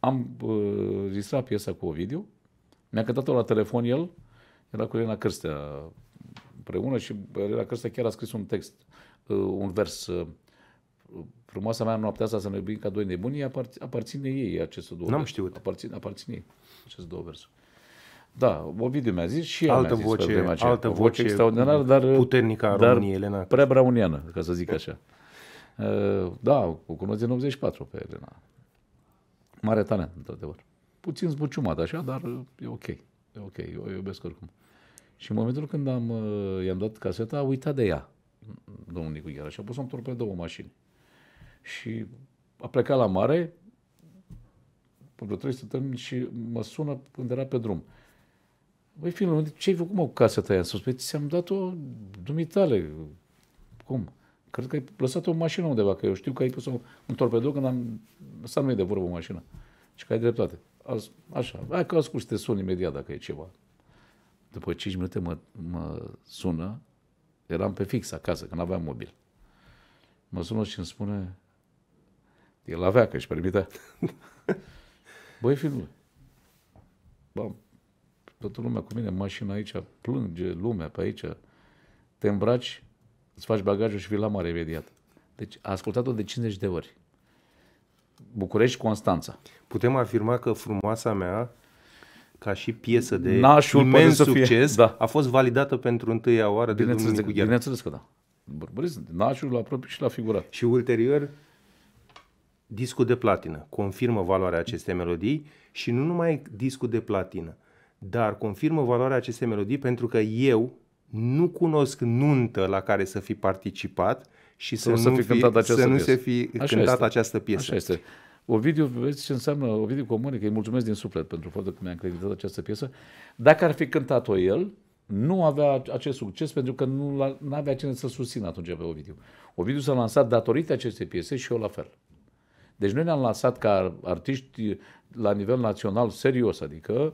Am uh, piesa cu Ovidiu, mi-a cântat-o la telefon el, era cu Elena Cârstea împreună și Elena Cârstea chiar a scris un text, uh, un vers uh, frumoasa mea noaptea asta să ne iubim ca doi nebuni, aparține, ei aceste două N-am știut. Aparține, aparține ei aceste două versuri. Da, Ovidiu mi-a zis și altă mi-a zis voce, zis altă o voce, voce extraordinară, dar puternică a României, dar Elena. Prea brauniană, ca să zic așa. [LAUGHS] Da, o cunosc din 84 pe Elena. Mare talent, într-adevăr. Puțin zbuciumat așa, dar e ok. E ok, eu o iubesc oricum. Și în momentul când am, uh, i-am dat caseta, a uitat de ea, domnul Nicu Ghiara, și a pus-o pe două mașini. Și a plecat la mare, vreo 300 termini și mă sună când era pe drum. Băi, filmul, ce ai făcut, mă, cu casa ta aia sus? Păi, ți-am dat-o dumitale. Cum? Cred că ai lăsat o mașină undeva, că eu știu că ai pus un torpedo când am lăsat noi de vorbă o mașină. Și că ai dreptate. așa, hai că ascult te sun imediat dacă e ceva. După 5 minute mă, mă sună, eram pe fix acasă, că n-aveam mobil. Mă sună și îmi spune, el avea, că își permitea. [LAUGHS] Băi, filmul, bam, toată lumea cu mine, mașina aici, plânge lumea pe aici, te îmbraci, îți faci bagajul și vii la mare imediat. Deci a ascultat-o de 50 de ori. București, Constanța. Putem afirma că frumoasa mea, ca și piesă de Nașul imens succes, da. a fost validată pentru întâia oară de Duminicu Gheorghe. Bineînțeles că da. Bărbăriți, nașul la propriu și la figurat. Și ulterior, discul de platină confirmă valoarea acestei melodii și nu numai discul de platină, dar confirmă valoarea acestei melodii pentru că eu nu cunosc nuntă la care să fi participat și să, să nu, fi, fi cântat această să nu piesă. se fi Așa cântat este. această piesă. Așa este. Ovidiu, vezi ce înseamnă Ovidiu Comunică, îi mulțumesc din suflet pentru faptul că mi-a creditat această piesă. Dacă ar fi cântat-o el, nu avea acest succes pentru că nu avea cine să-l susțină atunci pe Ovidiu. Ovidiu s-a lansat datorită acestei piese și eu la fel. Deci noi ne-am lansat ca artiști la nivel național serios, adică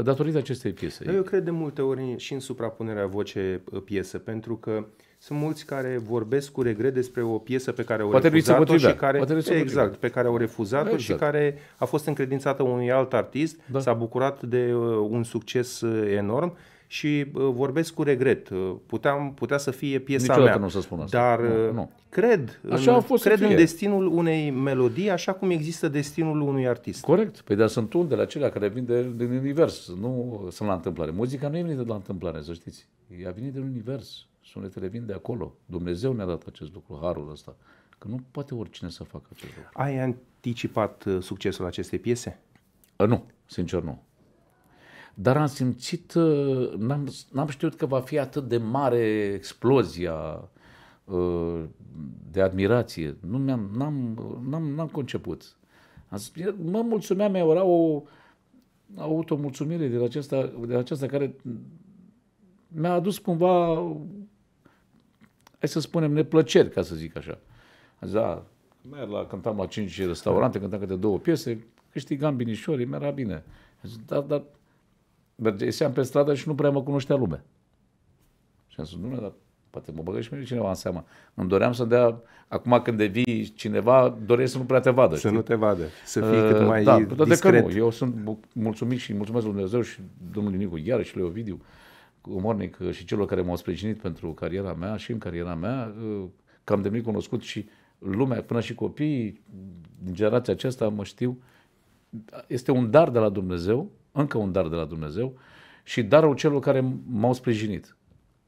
datorită acestei piese. Eu cred de multe ori și în suprapunerea voce-piesă, uh, pentru că sunt mulți care vorbesc cu regret despre o piesă pe care o Poate refuzat-o și care, Poate exact, pe care o refuzat exact. și care a fost încredințată unui alt artist, da. s-a bucurat de uh, un succes uh, enorm și uh, vorbesc cu regret. Uh, puteam, putea să fie piesa Niciodată mea. nu o să spun asta. Dar nu, uh, nu. cred, așa a fost cred în destinul unei melodii, așa cum există destinul unui artist. Corect. Păi dar sunt unul de la celea care vin de, din univers, nu sunt la întâmplare. Muzica nu e venită de la întâmplare, să știți. Ea vine din univers. Sunetele vin de acolo. Dumnezeu ne-a dat acest lucru, harul ăsta. Că nu poate oricine să facă acest lucru. Ai anticipat succesul acestei piese? Uh, nu, sincer nu dar am simțit, uh, n-am, n-am știut că va fi atât de mare explozia uh, de admirație. Nu mi-am, n-am, n-am, n-am conceput. Am zis, mă mulțumeam, era o automulțumire din aceasta, din aceasta care mi-a adus cumva, hai să spunem, neplăceri, ca să zic așa. Am zis, da, merg la, cântam la cinci restaurante, cântam câte două piese, câștigam binișorii, mi-era bine. Zis, da, dar, dar mergeam pe stradă și nu prea mă cunoștea lumea. Și am zis, nu, dar poate mă băgă și mie cineva în seama. Îmi doream să dea, acum când devii cineva, doresc să nu prea te vadă. Să știi? nu te vadă, să fii uh, cât mai da, discret. Da, că nu. Eu sunt mulțumit și mulțumesc lui Dumnezeu și domnului Nicu iară și lui Ovidiu Mornic uh, și celor care m-au sprijinit pentru cariera mea și în cariera mea, uh, că am devenit cunoscut și lumea, până și copiii din generația aceasta mă știu. Este un dar de la Dumnezeu încă un dar de la Dumnezeu și darul celor care m-au sprijinit.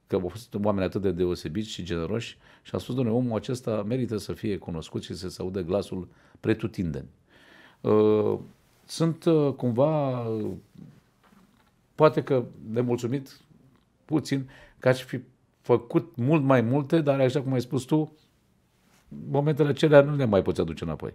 Că au fost oameni atât de deosebiți și generoși și a spus, domnule, omul acesta merită să fie cunoscut și să se audă glasul pretutindeni. Uh, sunt uh, cumva, poate că nemulțumit puțin, că aș fi făcut mult mai multe, dar așa cum ai spus tu, momentele acelea nu le mai poți aduce înapoi.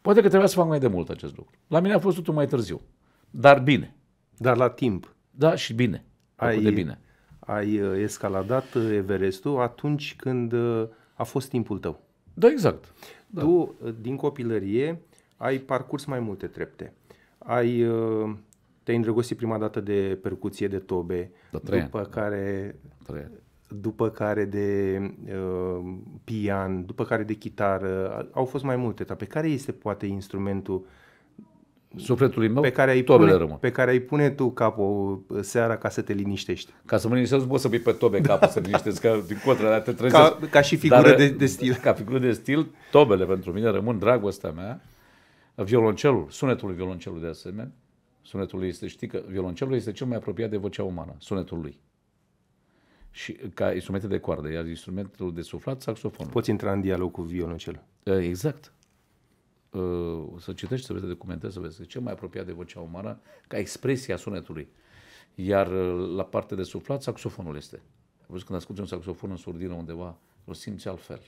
Poate că trebuia să fac mai de mult acest lucru. La mine a fost totul mai târziu dar bine. Dar la timp. Da, și bine. Ai, de bine. ai uh, escaladat uh, Everestul atunci când uh, a fost timpul tău. Da, exact. Da. Tu, din copilărie, ai parcurs mai multe trepte. Ai, te-ai îndrăgostit prima dată de percuție de tobe, da, trei după ani. care... Trei ani. După care de uh, pian, după care de chitară, au fost mai multe etape. Care este poate instrumentul uh, sufletului meu, pe care ai tobele pune, rămân. Pe care ai pune tu capul uh, seara ca să te liniștești. Ca să mă liniștesc, nu poți să pui pe tobe capul da. să liniștezi, că din contră, dar te trezesc. Ca, ca și figură dar, de, de, stil. Ca figură de stil, tobele pentru mine rămân dragostea mea, violoncelul, sunetul violoncelului de asemenea, sunetul lui este, știi că violoncelul este cel mai apropiat de vocea umană, sunetul lui. Și ca instrumente de coardă, iar instrumentul de suflat, saxofonul. Poți intra în dialog cu violoncelul. Exact uh, să citești, să vezi, să documentezi, să vezi, cel mai apropiat de vocea umană ca expresia sunetului. Iar uh, la parte de suflat, saxofonul este. Văzut când asculti un saxofon în surdină undeva, îl simți altfel.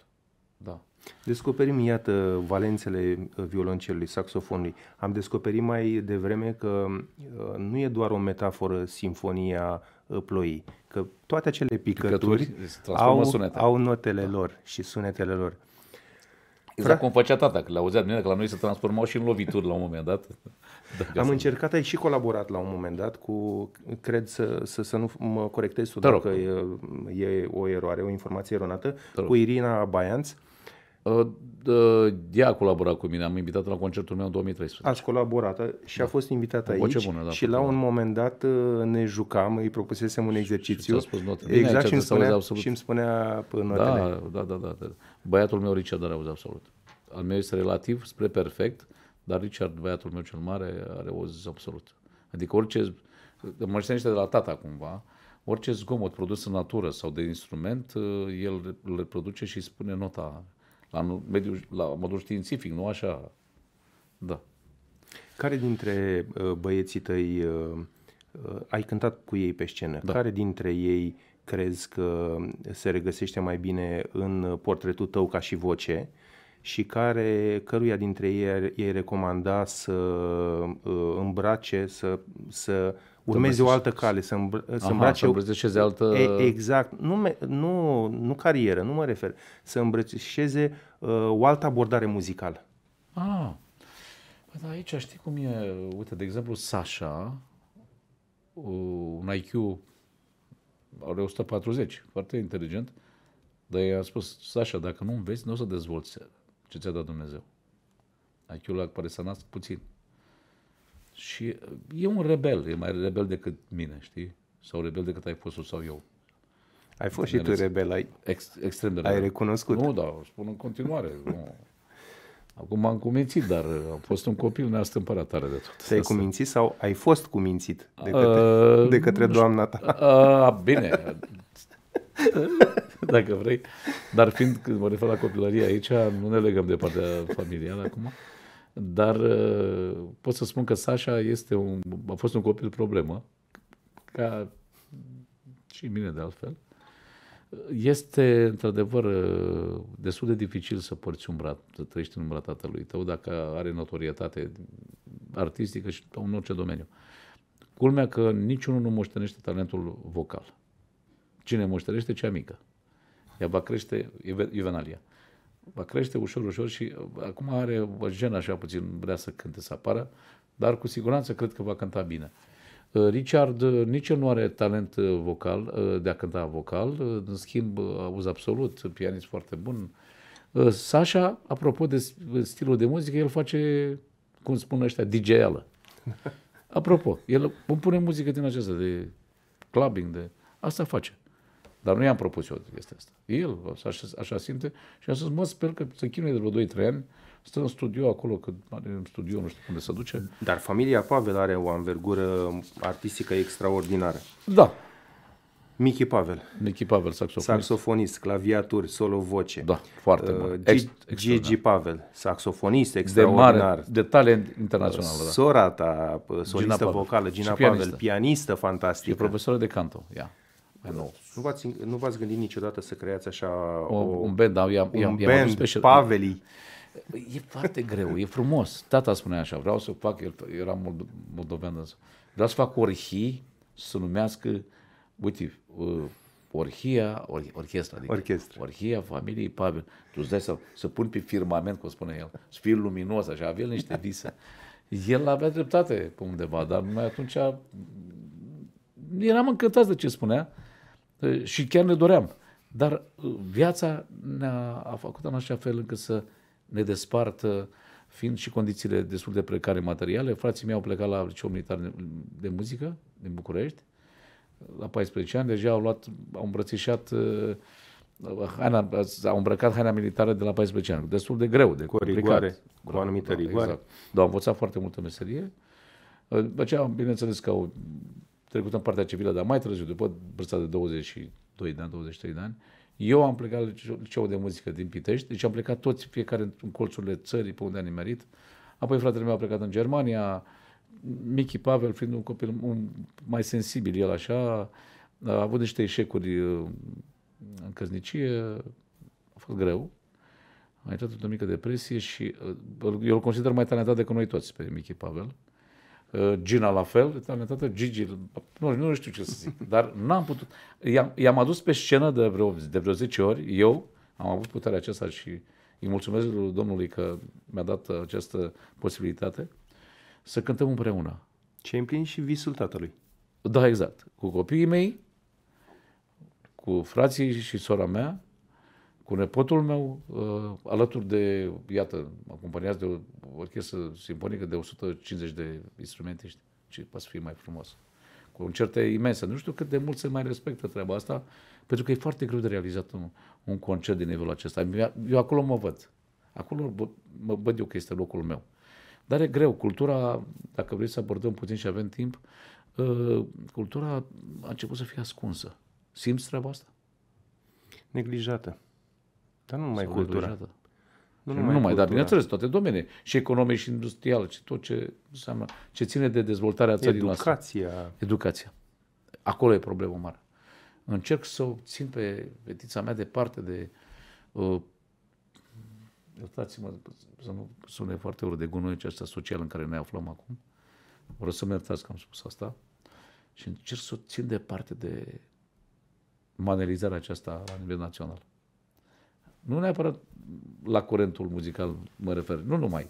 Da. Descoperim, iată, valențele uh, violoncelului, saxofonului. Am descoperit mai devreme că uh, nu e doar o metaforă sinfonia ploii, că toate acele picături, picături au, au notele da. lor și sunetele lor. Exact da. cum făcea tata, că l-auzea mine, că la noi se transformau și în lovituri la un moment dat. [LAUGHS] Am să... încercat, ai și colaborat la un moment dat cu, cred să, să, să nu mă corectez tu, dacă e, e o eroare, o informație eronată, cu Irina Baianț. Uh, Uh, ea a colaborat cu mine, am invitat la concertul meu în 2013. Ați colaborat și da. a fost invitat aici. Voce bună, da, și la un moment dat uh, ne jucam, îi propusesem un exercițiu. Și, și spus note. Exact, și, îmi spunea, și îmi spunea notele. Da, da, da, da, da. Băiatul meu Richard are auzi absolut. Al meu este relativ spre perfect, dar Richard, băiatul meu cel mare, are auzi absolut. Adică orice, mă de la tata cumva, orice zgomot produs în natură sau de instrument, uh, el le produce și spune nota la, mediul, la modul științific, nu așa. Da. Care dintre uh, băieții tăi uh, uh, ai cântat cu ei pe scenă? Da. Care dintre ei crezi că se regăsește mai bine în portretul tău ca și voce și care, căruia dintre ei ai recomanda să îmbrace, să, să urmezi o altă cale, să, îmbr- Aha, să îmbrace... Să îmbrățișeze o... altă... E, exact. Nu, nu, nu carieră, nu mă refer. Să îmbrățișeze uh, o altă abordare muzicală. Ah. bă, păi dar aici știi cum e... Uite, de exemplu, Sasha, uh, un IQ are 140, foarte inteligent, dar i-a spus, Sasha, dacă nu înveți, nu o să dezvolți ce ți-a dat Dumnezeu. IQ-ul la care s-a nascut puțin. Și e un rebel, e mai rebel decât mine, știi? Sau rebel decât ai fost sau eu. Ai fost și tu rebel, ai, Ex, extrem de rebel. ai recunoscut. Nu, o spun în continuare. nu. Acum m-am cumințit, dar am fost un copil, neastâmpărat tare de tot. Te-ai cumințit sau ai fost cumințit de uh, către, uh, de către doamna ta? Uh, bine, [LAUGHS] dacă vrei. Dar fiind, când mă refer la copilărie aici, nu ne legăm de partea familială acum. Dar uh, pot să spun că Sasha este un, a fost un copil problemă, ca și mine de altfel. Este, într-adevăr, uh, destul de dificil să porți brat, să trăiești în umbra tatălui tău dacă are notorietate artistică și în orice domeniu. Culmea că niciunul nu moștenește talentul vocal. Cine moștenește, cea mică. Ea va crește Ivenalia. Ive- va crește ușor, ușor și uh, acum are gen așa puțin, vrea să cânte, să apară, dar cu siguranță cred că va cânta bine. Uh, Richard, uh, nici el nu are talent vocal, de a cânta vocal, în schimb, auz absolut, pianist foarte bun. Sasha, apropo de stilul de muzică, el face, cum spun ăștia, dj -ală. [LAUGHS] Apropo, el îmi pune muzică din aceasta, de clubbing, de... Asta face. Dar nu i-am propus eu chestia asta. El așa, așa simte și am zis, mă, sper că să chinuie de vreo 2-3 ani, stă în studio acolo, că are în studio, nu știu unde se duce. Dar familia Pavel are o anvergură artistică extraordinară. Da. Michi Pavel. Michi Pavel, saxofonist. Saxofonist, claviaturi, solo voce. Da, foarte bun. Uh, Gigi Pavel, saxofonist extraordinar. De, mare, de talent internațional. Uh, da. Sora ta, uh, solistă Gina vocală, Gina Pavel, pianistă, pianistă fantastică. E profesoră de canto, ia. Yeah. Nu v-ați, nu v-ați gândit niciodată să creați așa o, o, un band, da, i-am, un i-am, band, special. E foarte greu, e frumos. Tata spunea așa, vreau să fac, el era moldovean, vreau să fac orhii să numească, uite, uh, orhia, or, orchestra, adică orchestra. orhia familiei Pavel. Tu îți dai să, să pun pe firmament, cum spune el, să fii luminos, așa, avea niște vise. El avea dreptate pe undeva, dar noi atunci mm, eram încântați de ce spunea și chiar ne doream. Dar viața ne-a făcut în așa fel încât să ne despartă, fiind și condițiile destul de precare materiale. Frații mei au plecat la liceul militar de muzică din București, la 14 ani, deja au luat, au îmbrățișat haina, au îmbrăcat haina militară de la 14 ani. Destul de greu, de cu complicat. cu o anumită da, rigoare. Exact. Dar au învățat foarte multă meserie. După aceea, bineînțeles că au trecut în partea civilă, dar mai târziu, după vârsta de 22 de ani, 23 de ani, eu am plecat la liceul de muzică din Pitești, deci am plecat toți, fiecare în colțurile țării pe unde am nimerit. Apoi fratele meu a plecat în Germania, Michi Pavel, fiind un copil un, mai sensibil el așa, a avut niște eșecuri uh, în căznicie, a fost greu, a intrat într-o mică depresie și uh, eu îl consider mai talentat decât noi toți pe Michi Pavel. Uh, Gina la fel, talentată, da, Gigi, nu, nu știu ce să zic, dar n-am putut. I-am, i-am adus pe scenă de vreo, de vreo 10 ori, eu am avut puterea aceasta și îi mulțumesc lui Domnului că mi-a dat această posibilitate să cântăm împreună. Ce împlini și visul tatălui. Da, exact. Cu copiii mei, cu frații și sora mea, cu nepotul meu, uh, alături de, iată, acompaniați de o orchestră simfonică de 150 de instrumente, Ce poate fi mai frumos? Concerte imense. Nu știu cât de mult se mai respectă treaba asta, pentru că e foarte greu de realizat un, un concert de nivelul acesta. Eu acolo mă văd. Acolo mă, văd eu că este locul meu. Dar e greu. Cultura, dacă vrei să abordăm puțin și avem timp, uh, cultura a început să fie ascunsă. Simți treaba asta? Neglijată. Dar nu numai cultura. Nu numai, numai dar bineînțeles, toate domenii, și economie și industrial, și tot ce înseamnă, ce ține de dezvoltarea țării noastre. Educația. Educația. Acolo e problema mare. Încerc să o țin pe fetița mea departe de uh, iertați-mă să nu sune foarte urât de gunoi acesta social în care ne aflăm acum. Vreau să-mi iertați că am spus asta. Și încerc să o țin departe de manelizarea aceasta la nivel național. Nu neapărat la curentul muzical mă refer, nu numai.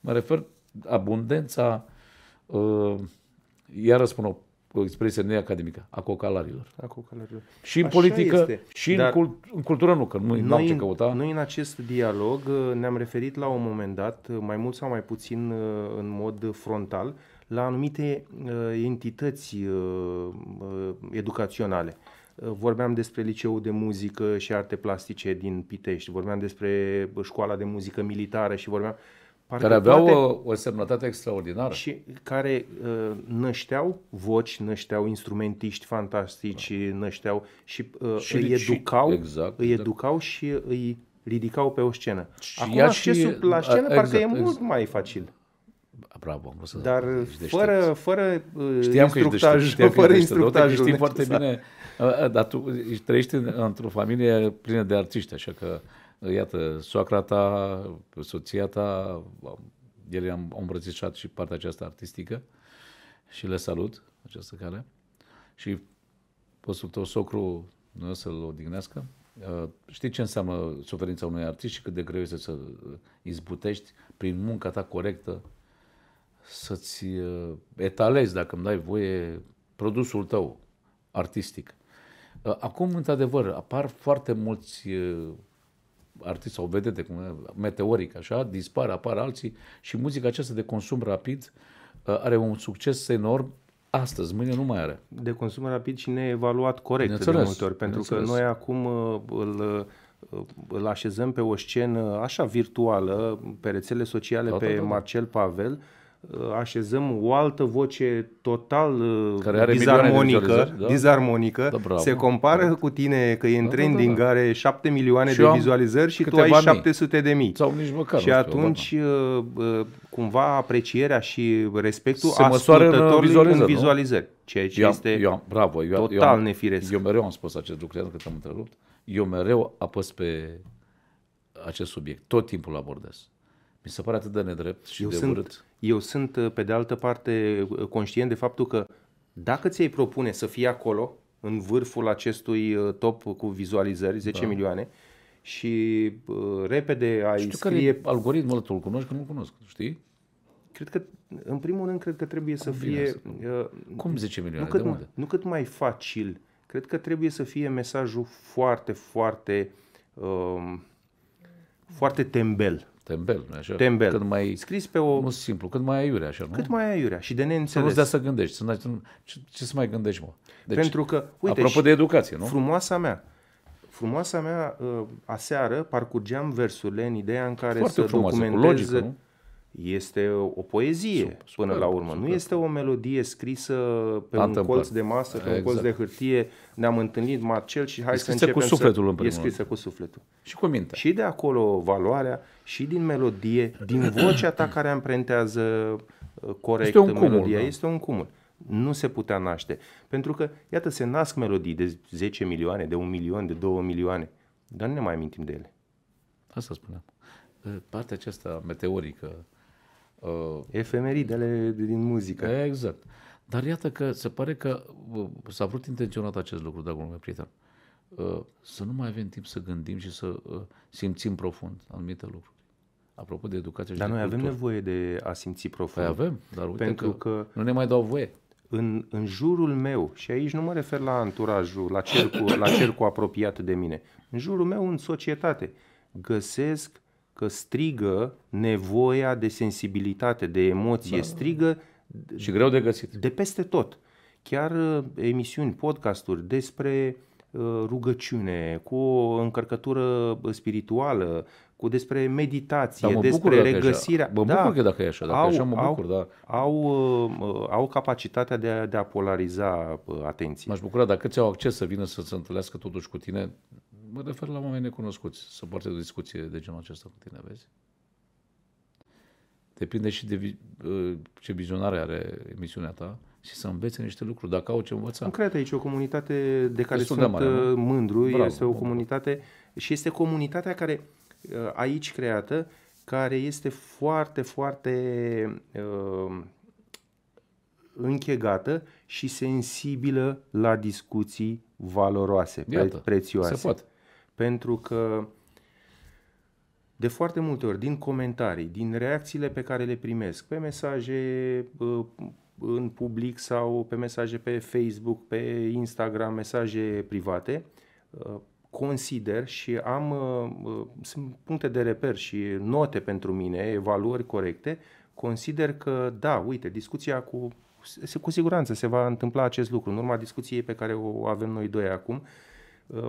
Mă refer abundența, uh, iară spun o, o expresie neacademică, a cocalarilor. A cocalarilor. Și în Așa politică, este. și în, cult, în cultură nu, că nu am ce căuta. Noi în acest dialog uh, ne-am referit la un moment dat, uh, mai mult sau mai puțin uh, în mod frontal, la anumite entități educaționale. Vorbeam despre liceul de muzică și arte plastice din Pitești, vorbeam despre școala de muzică militară și vorbeam... Parcă care aveau toate, o, o semnătate extraordinară. Și care uh, nășteau voci, nășteau instrumentiști fantastici, da. nășteau și, uh, și îi educau, și, exact, îi exact. educau exact. și îi ridicau pe o scenă. Și Acum accesul și, la scenă a, exact, parcă e exact. mult exact. mai facil. Bravo, am vrut să Dar fără, fără, fără uh, știam instructaj, că ești deștept, fără că ești deștept, instructajul. Știi foarte bine dar tu trăiești într-o familie plină de artiști, așa că, iată, soacra ta, soția ta, ele a îmbrățișat și partea aceasta artistică și le salut această cale. Și postul tău socru, nu să-l odihnească, știi ce înseamnă suferința unui artist și cât de greu este să izbutești prin munca ta corectă să-ți etalezi, dacă îmi dai voie, produsul tău artistic. Ă, acum, într-adevăr, apar foarte mulți ă, artiști sau vedete, cum, meteoric așa, dispar, apar alții și muzica aceasta de consum rapid ă, are un succes enorm astăzi, mâine nu mai are. De consum rapid și neevaluat corect Bineînțeles. de multe ori, pentru că noi acum îl îl așezăm pe o scenă așa virtuală, pe rețele sociale, da, pe da, da. da. Marcel Pavel, Uh, așezăm o altă voce total uh, Care are dizarmonică, da? dizarmonică da, se compară da. cu tine că e în da, da trending, da, da, da. are 7 milioane și de vizualizări și tu ai 700 de mii. Sau nici măcar. Și da, atunci da. Uh, cumva aprecierea și respectul se ascultătorului în vizualizări, în vizualizări nu? ceea ce eu, este eu, bravo, eu, total eu, nefiresc. Eu mereu am spus acest lucru, că te-am întrerupt. Eu mereu apăs pe acest subiect, tot timpul abordez. Mi se pare atât de nedrept și eu de sunt, urât eu sunt, uh, pe de altă parte, uh, conștient de faptul că dacă ți-ai propune să fii acolo, în vârful acestui uh, top cu vizualizări, 10 da. milioane, și uh, repede ai Știu scrie... Care algoritmul tu îl cunoști, că nu cunosc, știi? Cred că, în primul rând, cred că trebuie Cum să fie... Să... Uh, Cum 10 milioane? Nu cât, de unde? nu cât mai facil. Cred că trebuie să fie mesajul foarte, foarte... Uh, foarte tembel. Tembel, nu așa? Tembel. Când mai, Scris pe o... Nu simplu, cât mai aiurea, așa, nu? Cât mai aiurea și de neînțeles. Să nu să gândești, să ce, ce să mai gândești, mă? Deci, Pentru că, uite, apropo de educație, nu? Frumoasa mea, frumoasa mea ă, aseară parcurgeam versurile în ideea în care Foarte să frumoasă, documentez... Logică, nu? este o poezie super, până la urmă. Super. Nu este o melodie scrisă pe Atâmplat. un colț de masă, pe exact. un colț de hârtie. Ne-am întâlnit Marcel și hai e să începem cu sufletul să... în E scrisă cu sufletul. Și cu mintea. Și de acolo valoarea, și din melodie, din vocea ta care amprentează uh, corect este un cumul, melodia. Da. Este un cumul. Nu se putea naște. Pentru că, iată, se nasc melodii de 10 milioane, de 1 milion, de 2 milioane. Dar nu ne mai amintim de ele. Asta spuneam. Uh, partea aceasta meteorică, Uh, Efemeridele din muzică. Exact. Dar iată că se pare că uh, s-a vrut intenționat acest lucru, dragul meu prieten. Uh, să nu mai avem timp să gândim și să uh, simțim profund anumite lucruri. Apropo de educație dar și Dar noi cultură. avem nevoie de a simți profund. Păi avem, dar uite pentru că, că nu ne mai dau voie. În, în jurul meu, și aici nu mă refer la anturajul, la cercul, la cercul apropiat de mine, în jurul meu, în societate, găsesc uh, că strigă nevoia de sensibilitate, de emoție, da. strigă și greu de găsit. De peste tot. Chiar uh, emisiuni, podcasturi despre uh, rugăciune, cu o încărcătură spirituală, cu despre meditație, da, mă despre regăsirea. Mă da. bucur că dacă e așa, dacă au, e așa mă bucur, au, da. Au, uh, au capacitatea de a, de a polariza atenția. M-aș bucura dacă ți-au acces să vină să se întâlnească totuși cu tine, mă refer la oameni necunoscuți, să poartă o discuție de genul acesta cu tine, vezi? Depinde și de vi- ă, ce vizionare are emisiunea ta și să învețe niște lucruri, dacă au ce învăța. Am creat aici o comunitate de care Destul sunt de mare, ă, mândru, Bravo, este o comunitate bravo. și este comunitatea care ă, aici creată, care este foarte, foarte uh, închegată și sensibilă la discuții valoroase, Iată, prețioase. Se poate. Pentru că de foarte multe ori, din comentarii, din reacțiile pe care le primesc, pe mesaje în public sau pe mesaje pe Facebook, pe Instagram, mesaje private, ă, consider și am ă, ă, sunt puncte de reper și note pentru mine, evaluări corecte, consider că da, uite, discuția cu cu siguranță se va întâmpla acest lucru în urma discuției pe care o avem noi doi acum,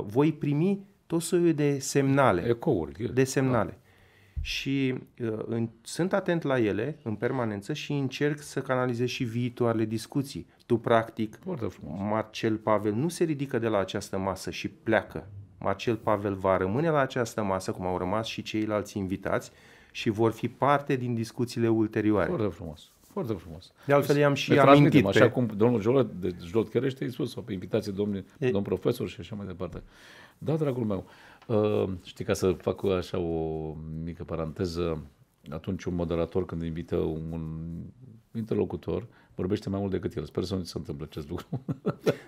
voi primi tot soiul de semnale. Ecouri. De semnale. Da. Și uh, în, sunt atent la ele în permanență și încerc să canalizez și viitoarele discuții. Tu, practic, Marcel Pavel nu se ridică de la această masă și pleacă. Marcel Pavel va rămâne la această masă, cum au rămas și ceilalți invitați, și vor fi parte din discuțiile ulterioare. Foarte frumos. Foarte frumos. De altfel i-am și amintit. Așa pe... Așa cum domnul Jolot, de Jolot Cărește, a spus, pe invitație e... domn profesor și așa mai departe. Da, dragul meu. Uh, știi, ca să fac așa o mică paranteză, atunci un moderator când invită un interlocutor, vorbește mai mult decât el. Sper să nu se întâmple acest lucru. [LAUGHS]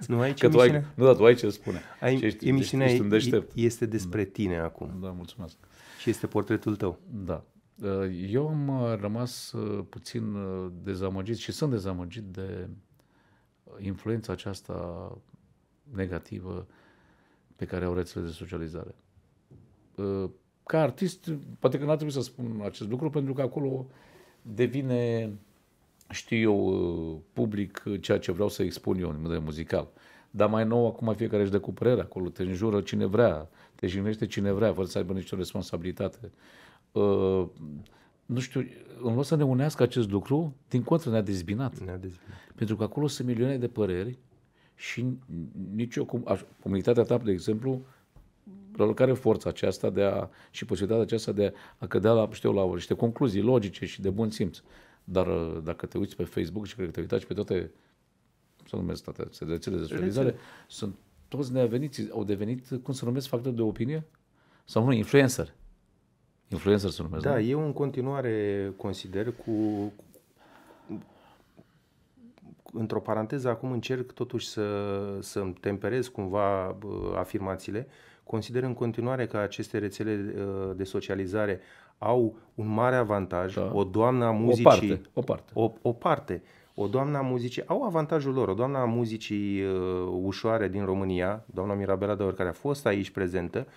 Nu, aici că tu ai, nu, da, tu ai ce spune. Ai, ești, emisiunea ești, ești este despre tine acum. Da, mulțumesc. Și este portretul tău. Da. Uh, eu am uh, rămas uh, puțin dezamăgit și sunt dezamăgit de influența aceasta negativă pe care au rețele de socializare. Uh, ca artist, poate că n-ar trebui să spun acest lucru, pentru că acolo devine, știu eu, uh, public ceea ce vreau să expun eu în mod muzical. Dar mai nou, acum fiecare își dă cu părere acolo, te înjură cine vrea, te jignește cine vrea, fără să aibă nicio responsabilitate. Uh, nu știu, în loc să ne unească acest lucru, din contră ne-a dezbinat. Ne-a dezbinat. Pentru că acolo sunt milioane de păreri și nicio comunitatea ta, de exemplu, care forța aceasta de a, și posibilitatea aceasta de a cădea la, știu, la niște concluzii logice și de bun simț. Dar uh, dacă te uiți pe Facebook și cred că te uitați pe toate să numesc toate se de socializare, sunt toți neaveniți, au devenit, cum să numesc, factori de opinie? Sau nu, influencer. Influencer se numesc. Da, nu? eu în continuare consider cu într-o paranteză, acum încerc totuși să, să-mi temperez cumva afirmațiile. Consider în continuare că aceste rețele ă, de socializare au un mare avantaj, da. o doamnă a muzicii. O parte. O parte. O, o parte o doamnă a muzicii, au avantajul lor, o doamnă a muzicii uh, ușoare din România, doamna Mirabela Dăor, care a fost aici prezentă,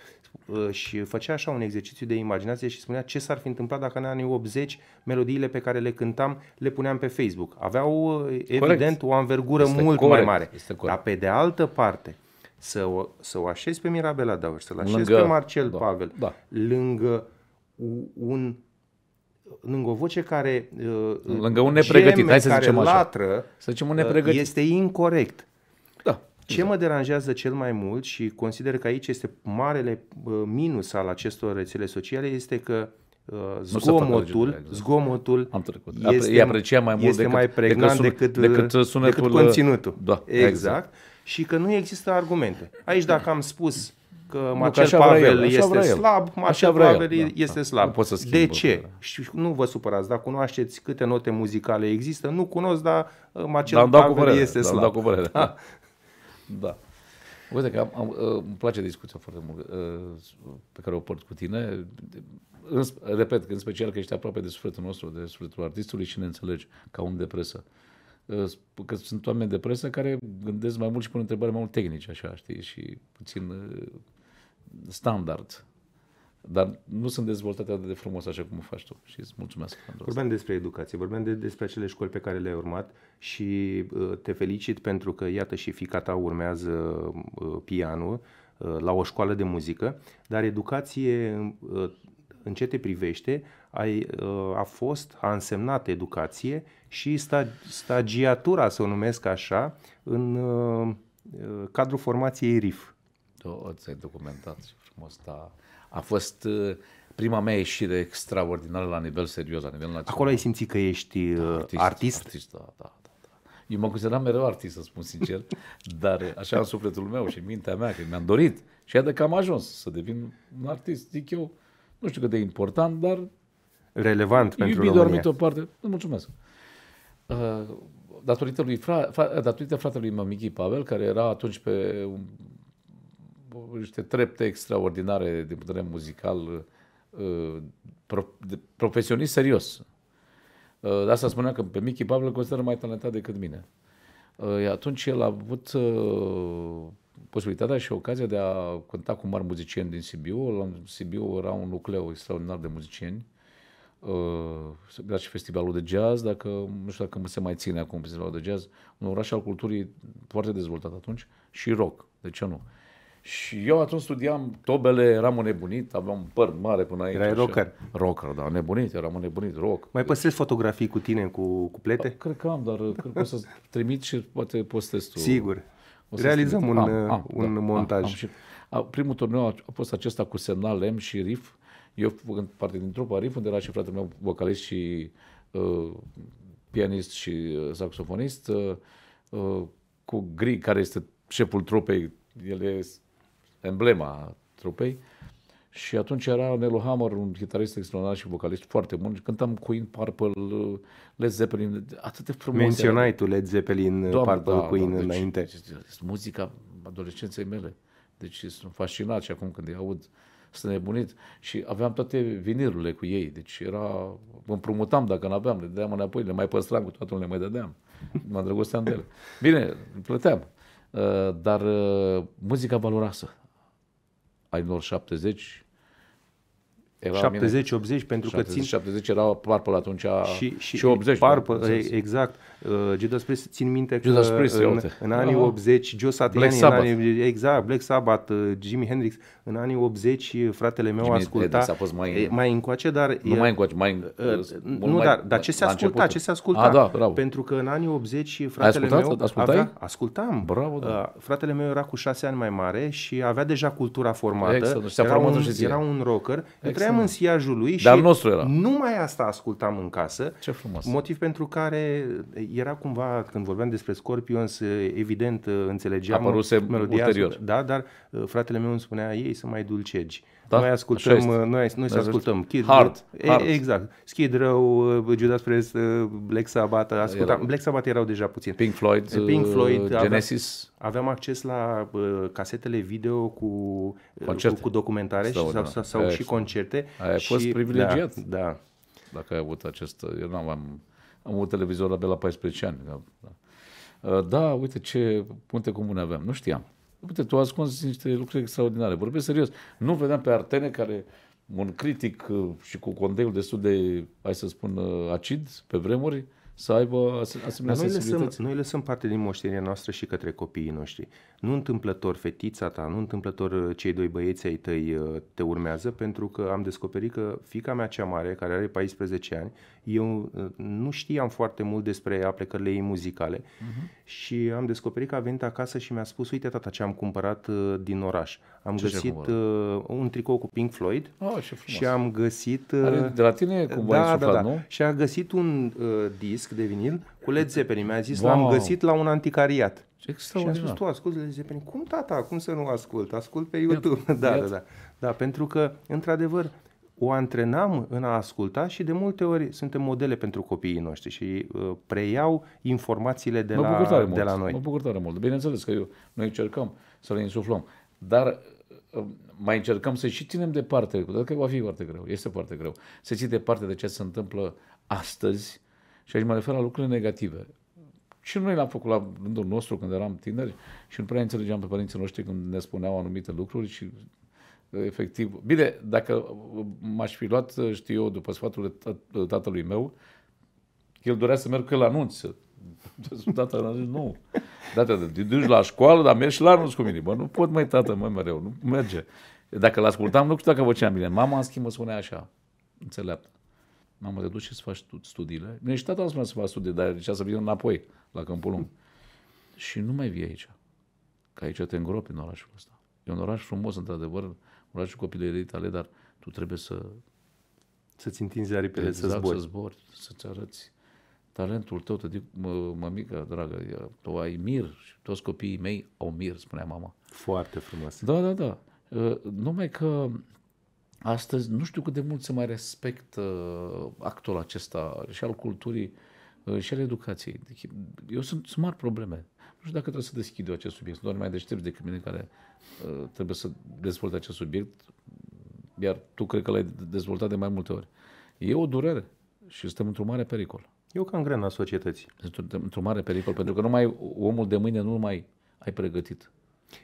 uh, și făcea așa un exercițiu de imaginație și spunea ce s-ar fi întâmplat dacă în anii 80 melodiile pe care le cântam le puneam pe Facebook. Aveau, uh, evident, corect. o anvergură este mult corect. mai mare. Este Dar pe de altă parte, să o, să o așezi pe Mirabela Dăor, să-l așezi lângă, pe Marcel da, Pavel, da. lângă un lângă o voce care uh, lângă un nepregătit, hai să zicem așa. Latră, să zicem un nepregătit. Uh, este incorrect. Da. Ce exact. mă deranjează cel mai mult și consider că aici este marele uh, minus al acestor rețele sociale este că zgomotul, da. zgomotul Am trecut. Este, e apreciat mai mult este decât, mai pregnant decât, decât, decât, sunetul, decât conținutul. Da, exact. exact. Și că nu există argumente. Aici dacă am spus că Marcel nu, că Pavel el, este vrea slab, Marcel așa Pavel da, este da, slab. Da, da. de ce? Și nu vă supărați, dar cunoașteți câte note muzicale există? Nu cunosc, dar uh, Marcel dar Pavel părere, este da, slab. Da, cu [LAUGHS] Da. da. Uite că am, am, uh, îmi place discuția foarte mult uh, pe care o port cu tine. În, repet, că în special că ești aproape de sufletul nostru, de sufletul artistului și ne înțelegi ca om de presă că sunt oameni de presă care gândesc mai mult și pun întrebări mai mult tehnice, așa, știi, și puțin standard. Dar nu sunt dezvoltate atât de frumos așa cum o faci tu și îți mulțumesc pentru Vorbeam despre educație, vorbeam de, despre acele școli pe care le-ai urmat și uh, te felicit pentru că, iată, și fica ta urmează uh, pianul uh, la o școală de muzică, dar educație uh, în ce te privește, ai, uh, a fost, a însemnat educație și sta, stagiatura, să o numesc așa, în uh, uh, cadrul formației RIF. O, ți-ai documentat și frumos, da. A fost uh, prima mea ieșire extraordinară la nivel serios, la nivel național. Acolo ai simțit că ești da, uh, artist? Artist, artist da, da, da, da. Eu mă consideram mereu artist, să spun sincer, [LAUGHS] dar așa în sufletul meu și în mintea mea, că mi-am dorit. Și iată că am ajuns să devin un artist, zic eu, nu știu cât de important, dar... Relevant pentru România. Iubit o parte, îți mulțumesc. Uh, datorită, lui fra, fra, datorită fratelui meu Michi Pavel, care era atunci pe un niște trepte extraordinare din punct de vedere muzical, uh, pro, de, profesionist serios. Uh, de asta spunea că pe Michi Pavlă consideră mai talentat decât mine. Uh, atunci el a avut posibilitatea și ocazia de a cânta cu mari muzicieni din Sibiu. La Sibiu era un nucleu extraordinar de muzicieni. Era și festivalul de jazz, dacă nu știu dacă se mai ține acum festivalul de jazz, un oraș al culturii foarte dezvoltat atunci și rock, de ce nu? Și eu atunci studiam tobele, eram un nebunit, aveam un păr mare până aici. Erai rocker. Rocker, da, nebunit, eram un nebunit, rock. Mai păstrezi fotografii cu tine, cu cuplete? Da, cred că am, dar cred că o să trimit și poate postez tu. Sigur. O Realizăm trimit. un, am, am, un da, montaj. Am, am și, a, primul turneu a, a fost acesta cu semnal M și riff. Eu făcând parte din trupa riff, unde era și fratele meu vocalist și uh, pianist și uh, saxofonist, uh, uh, cu Grig, care este șeful trupei, el e emblema trupei. Și atunci era Nelo Hammer, un chitarist extraordinar și vocalist foarte bun. Cântam Queen, Purple, Led Zeppelin, atât de frumos. Menționai tu Led Zeppelin, Doamne, Purple, da, Queen da, înainte. Deci, deci, muzica adolescenței mele. Deci sunt fascinat și acum când îi aud sunt nebunit și aveam toate vinirurile cu ei, deci era, împrumutam dacă n-aveam, le dădeam înapoi, le mai păstram cu toată le mai dădeam, mă îndrăgosteam de ele. Bine, plăteam, uh, dar uh, muzica valoroasă, anilor 70 70-80 pentru 70, că țin... 70 era la atunci și, și, și 80. Parpă, da, exact. exact. Uh, Judas Priest, țin minte că Judas Priest, în, în anii uh-huh. 80, Joe Satriani, Black Sabbath. În anii, exact, Black Sabbath, uh, Jimi Hendrix, în anii 80 uh, fratele meu Jimmy asculta a fost mai, mai încoace, dar... Nu mai încoace, mai... Uh, nu, mai, dar, dar ce se asculta, ce se asculta. A, ah, da, bravo. Pentru că în anii 80 fratele Ai ascultat, meu... Ascultai? Avea, ascultam. Bravo, da. uh, fratele meu era cu șase ani mai mare și avea deja cultura formată. Exact, era, un, era un rocker. Exact Stăteam în siajul lui Dar și nostru era. numai asta ascultam în casă. Ce frumos. Motiv pentru care era cumva, când vorbeam despre Scorpions, evident înțelegeam Apăruse melodia. Ulterior. Da, dar uh, fratele meu îmi spunea, ei sunt mai dulcegi. Da? Noi ascultăm, noi, noi să ascultăm Kid Hard, e, hard. Exact. Skid Row, uh, Judas Priest, uh, Black Sabbath, ascultam. Era. Black Sabbath erau deja puțin. Pink Floyd, Pink uh, Floyd Genesis. Aveam, aveam acces la uh, casetele video cu, concerte. cu, cu documentare sau, și, da. sau sau și concerte. Ai și, fost da, privilegiat. Da, da. Dacă ai avut acest... Eu nu am am, avut televizor de la 14 ani. Da, da, da uite ce punte comune avem. Nu știam. Uite, tu ascunzi niște lucruri extraordinare. Vorbesc serios. Nu vedeam pe Artene care un critic uh, și cu condeiul destul de, hai să spun, uh, acid pe vremuri, să aibă asemenea noi Lăsăm, noi lăsăm parte din moștenirea noastră și către copiii noștri. Nu întâmplător fetița ta, nu întâmplător uh, cei doi băieți ai tăi uh, te urmează, pentru că am descoperit că fica mea cea mare, care are 14 ani, eu uh, nu știam foarte mult despre aplecările ei muzicale uh-huh. și am descoperit că a venit acasă și mi-a spus, uite tata ce am cumpărat din oraș. Am ce găsit un tricou cu Pink Floyd oh, și am găsit... Are de la tine cu da, da, da. nu? Și a găsit un uh, disc de vinil cu Led Zeppelin. Mi-a zis, wow. l-am găsit la un anticariat. Extraordinar. Și am spus, tu asculti păi, Led Zeppelin. Cum, tata, cum să nu ascult? Ascult pe YouTube. Iată. [LAUGHS] da, Iată. da, da. Da, pentru că, într-adevăr, o antrenam în a asculta și de multe ori suntem modele pentru copiii noștri și uh, preiau informațiile de, mă la, de mult, la noi. Mă bucur tare mult. Bineînțeles că eu, noi încercăm să le insuflăm, dar uh, mai încercăm să și ținem departe, pentru că va fi foarte greu, este foarte greu, să ții departe de ce se întâmplă astăzi și aici mă refer la lucrurile negative. Și noi l-am făcut la rândul nostru când eram tineri și nu prea înțelegeam pe părinții noștri când ne spuneau anumite lucruri și efectiv. Bine, dacă m-aș fi luat, știu eu, după sfatul tatălui meu, el dorea să merg că la anunț. [LAUGHS] Tatăl a zis, nu. Da, tata, te duci la școală, dar mergi și la anunț cu mine. Bă, nu pot, mai tată, mai mereu, nu merge. Dacă l-ascultam, nu știu dacă făceam bine. Mama, în schimb, mă spunea așa, înțeleaptă. M-am redus și să faci studiile. Mi-a și tata să fac studii, dar zicea să vină înapoi la Câmpul Lung. și nu mai vii aici. Că aici te îngropi în orașul ăsta. E un oraș frumos, într-adevăr, orașul de tale, dar tu trebuie să... Să-ți întinzi aripile, exact, să zbori. să zbori, să-ți arăți talentul tău. Te dic, mă, mică, dragă, tu ai mir și toți copiii mei au mir, spunea mama. Foarte frumos. Da, da, da. Ă, numai că Astăzi nu știu cât de mult se mai respectă uh, actul acesta și al culturii uh, și al educației. Deci, eu sunt, sunt mari probleme. Nu știu dacă trebuie să deschid eu acest subiect. Sunt doar mai deștepți decât mine care uh, trebuie să dezvolte acest subiect, iar tu cred că l-ai dezvoltat de mai multe ori. E o durere și suntem într-un mare pericol. Eu ca în a societății. Suntem într-un mare pericol, pentru că numai omul de mâine nu mai ai pregătit.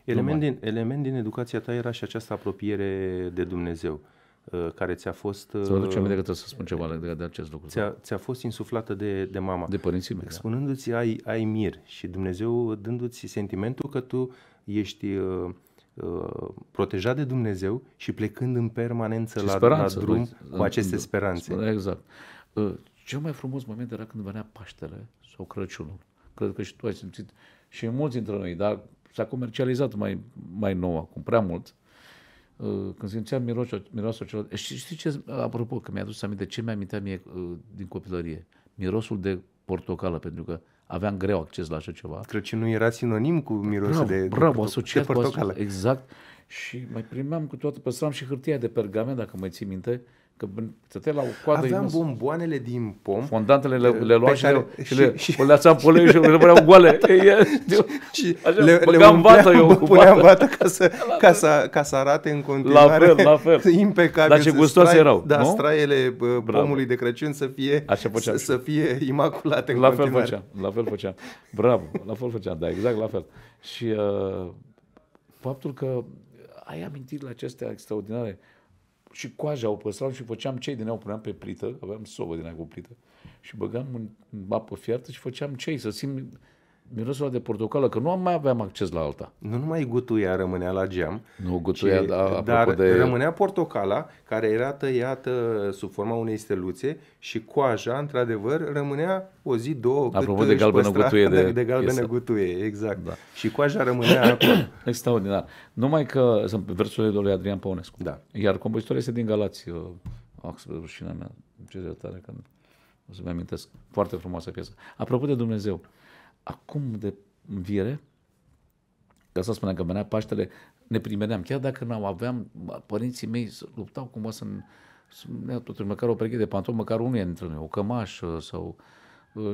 Element din, element din educația ta era și această apropiere de Dumnezeu uh, care ți-a fost... Să aduce uh, aminte că trebuie să spun ceva legat de acest lucru. Ți-a, da. ți-a fost insuflată de, de mama. De părinții mei. Da. Spunându-ți ai, ai mir și Dumnezeu dându-ți sentimentul că tu ești uh, uh, protejat de Dumnezeu și plecând în permanență la, la drum cu aceste speranțe. Exact. Uh, cel mai frumos moment era când venea Paștele sau Crăciunul. Cred că și tu ai simțit și mulți dintre noi, dar s-a comercializat mai, mai nou acum, prea mult. Uh, când simțeam mirosul, mirosul acela... Știi, știi ce, apropo, că mi-a dus aminte, ce mi-amintea mie uh, din copilărie? Mirosul de portocală, pentru că aveam greu acces la așa ceva. Crăciunul era sinonim cu mirosul bravo, de, bravo, de, asociat de portocală. exact. Și mai primeam cu toată, păstram și hârtia de pergament, dacă mai ții minte, că stăteai la o coadă. Aveam bomboanele din pom. Fondantele le, le luam [LAUGHS] și, le, și, le, și, le lăsam pe [LAUGHS] da. și le goale. și le, le vată eu [LAUGHS] cu puneam vată ca să, ca, să, ca să arate în continuare. La fel, la fel. Impecabil. Dar ce gustoase strai, erau, Da, nu? straiele Bravo. pomului de Crăciun să fie, așa să, să fie imaculate în la continuare. Fel făceam, la fel făceam. Bravo, la fel făceam, da, exact la fel. Și uh, faptul că ai amintit la acestea extraordinare, uh, și coaja o păstram și făceam cei din ea, o puneam pe plită, aveam sobă din ea cu plită și băgam în apă fiartă și făceam cei, să simt mirosul de portocală, că nu am mai aveam acces la alta. Nu numai gutuia rămânea la geam, nu, gutuia, ci, da, dar de... rămânea portocala, care era tăiată sub forma unei steluțe și coaja, într-adevăr, rămânea o zi, două, Apropo de galbenă păstra, gutuie. [LAUGHS] De, de galbenă gutuie, exact. Da. Și coaja rămânea acolo. [COUGHS] Extraordinar. Numai că sunt versurile lui Adrian Păunescu. Da. Iar compozitorul este din Galați. Ah, uh, spre rușinea mea. Ce de tare că o să-mi amintesc. Foarte frumoasă piesă. Apropo de Dumnezeu, uh, acum de înviere, ca să spunem că venea Paștele, ne primeneam, chiar dacă nu aveam, părinții mei luptau cumva să-mi, să-mi ia totuși măcar o pereche de pantofi, măcar unul dintre noi, o cămașă sau uh,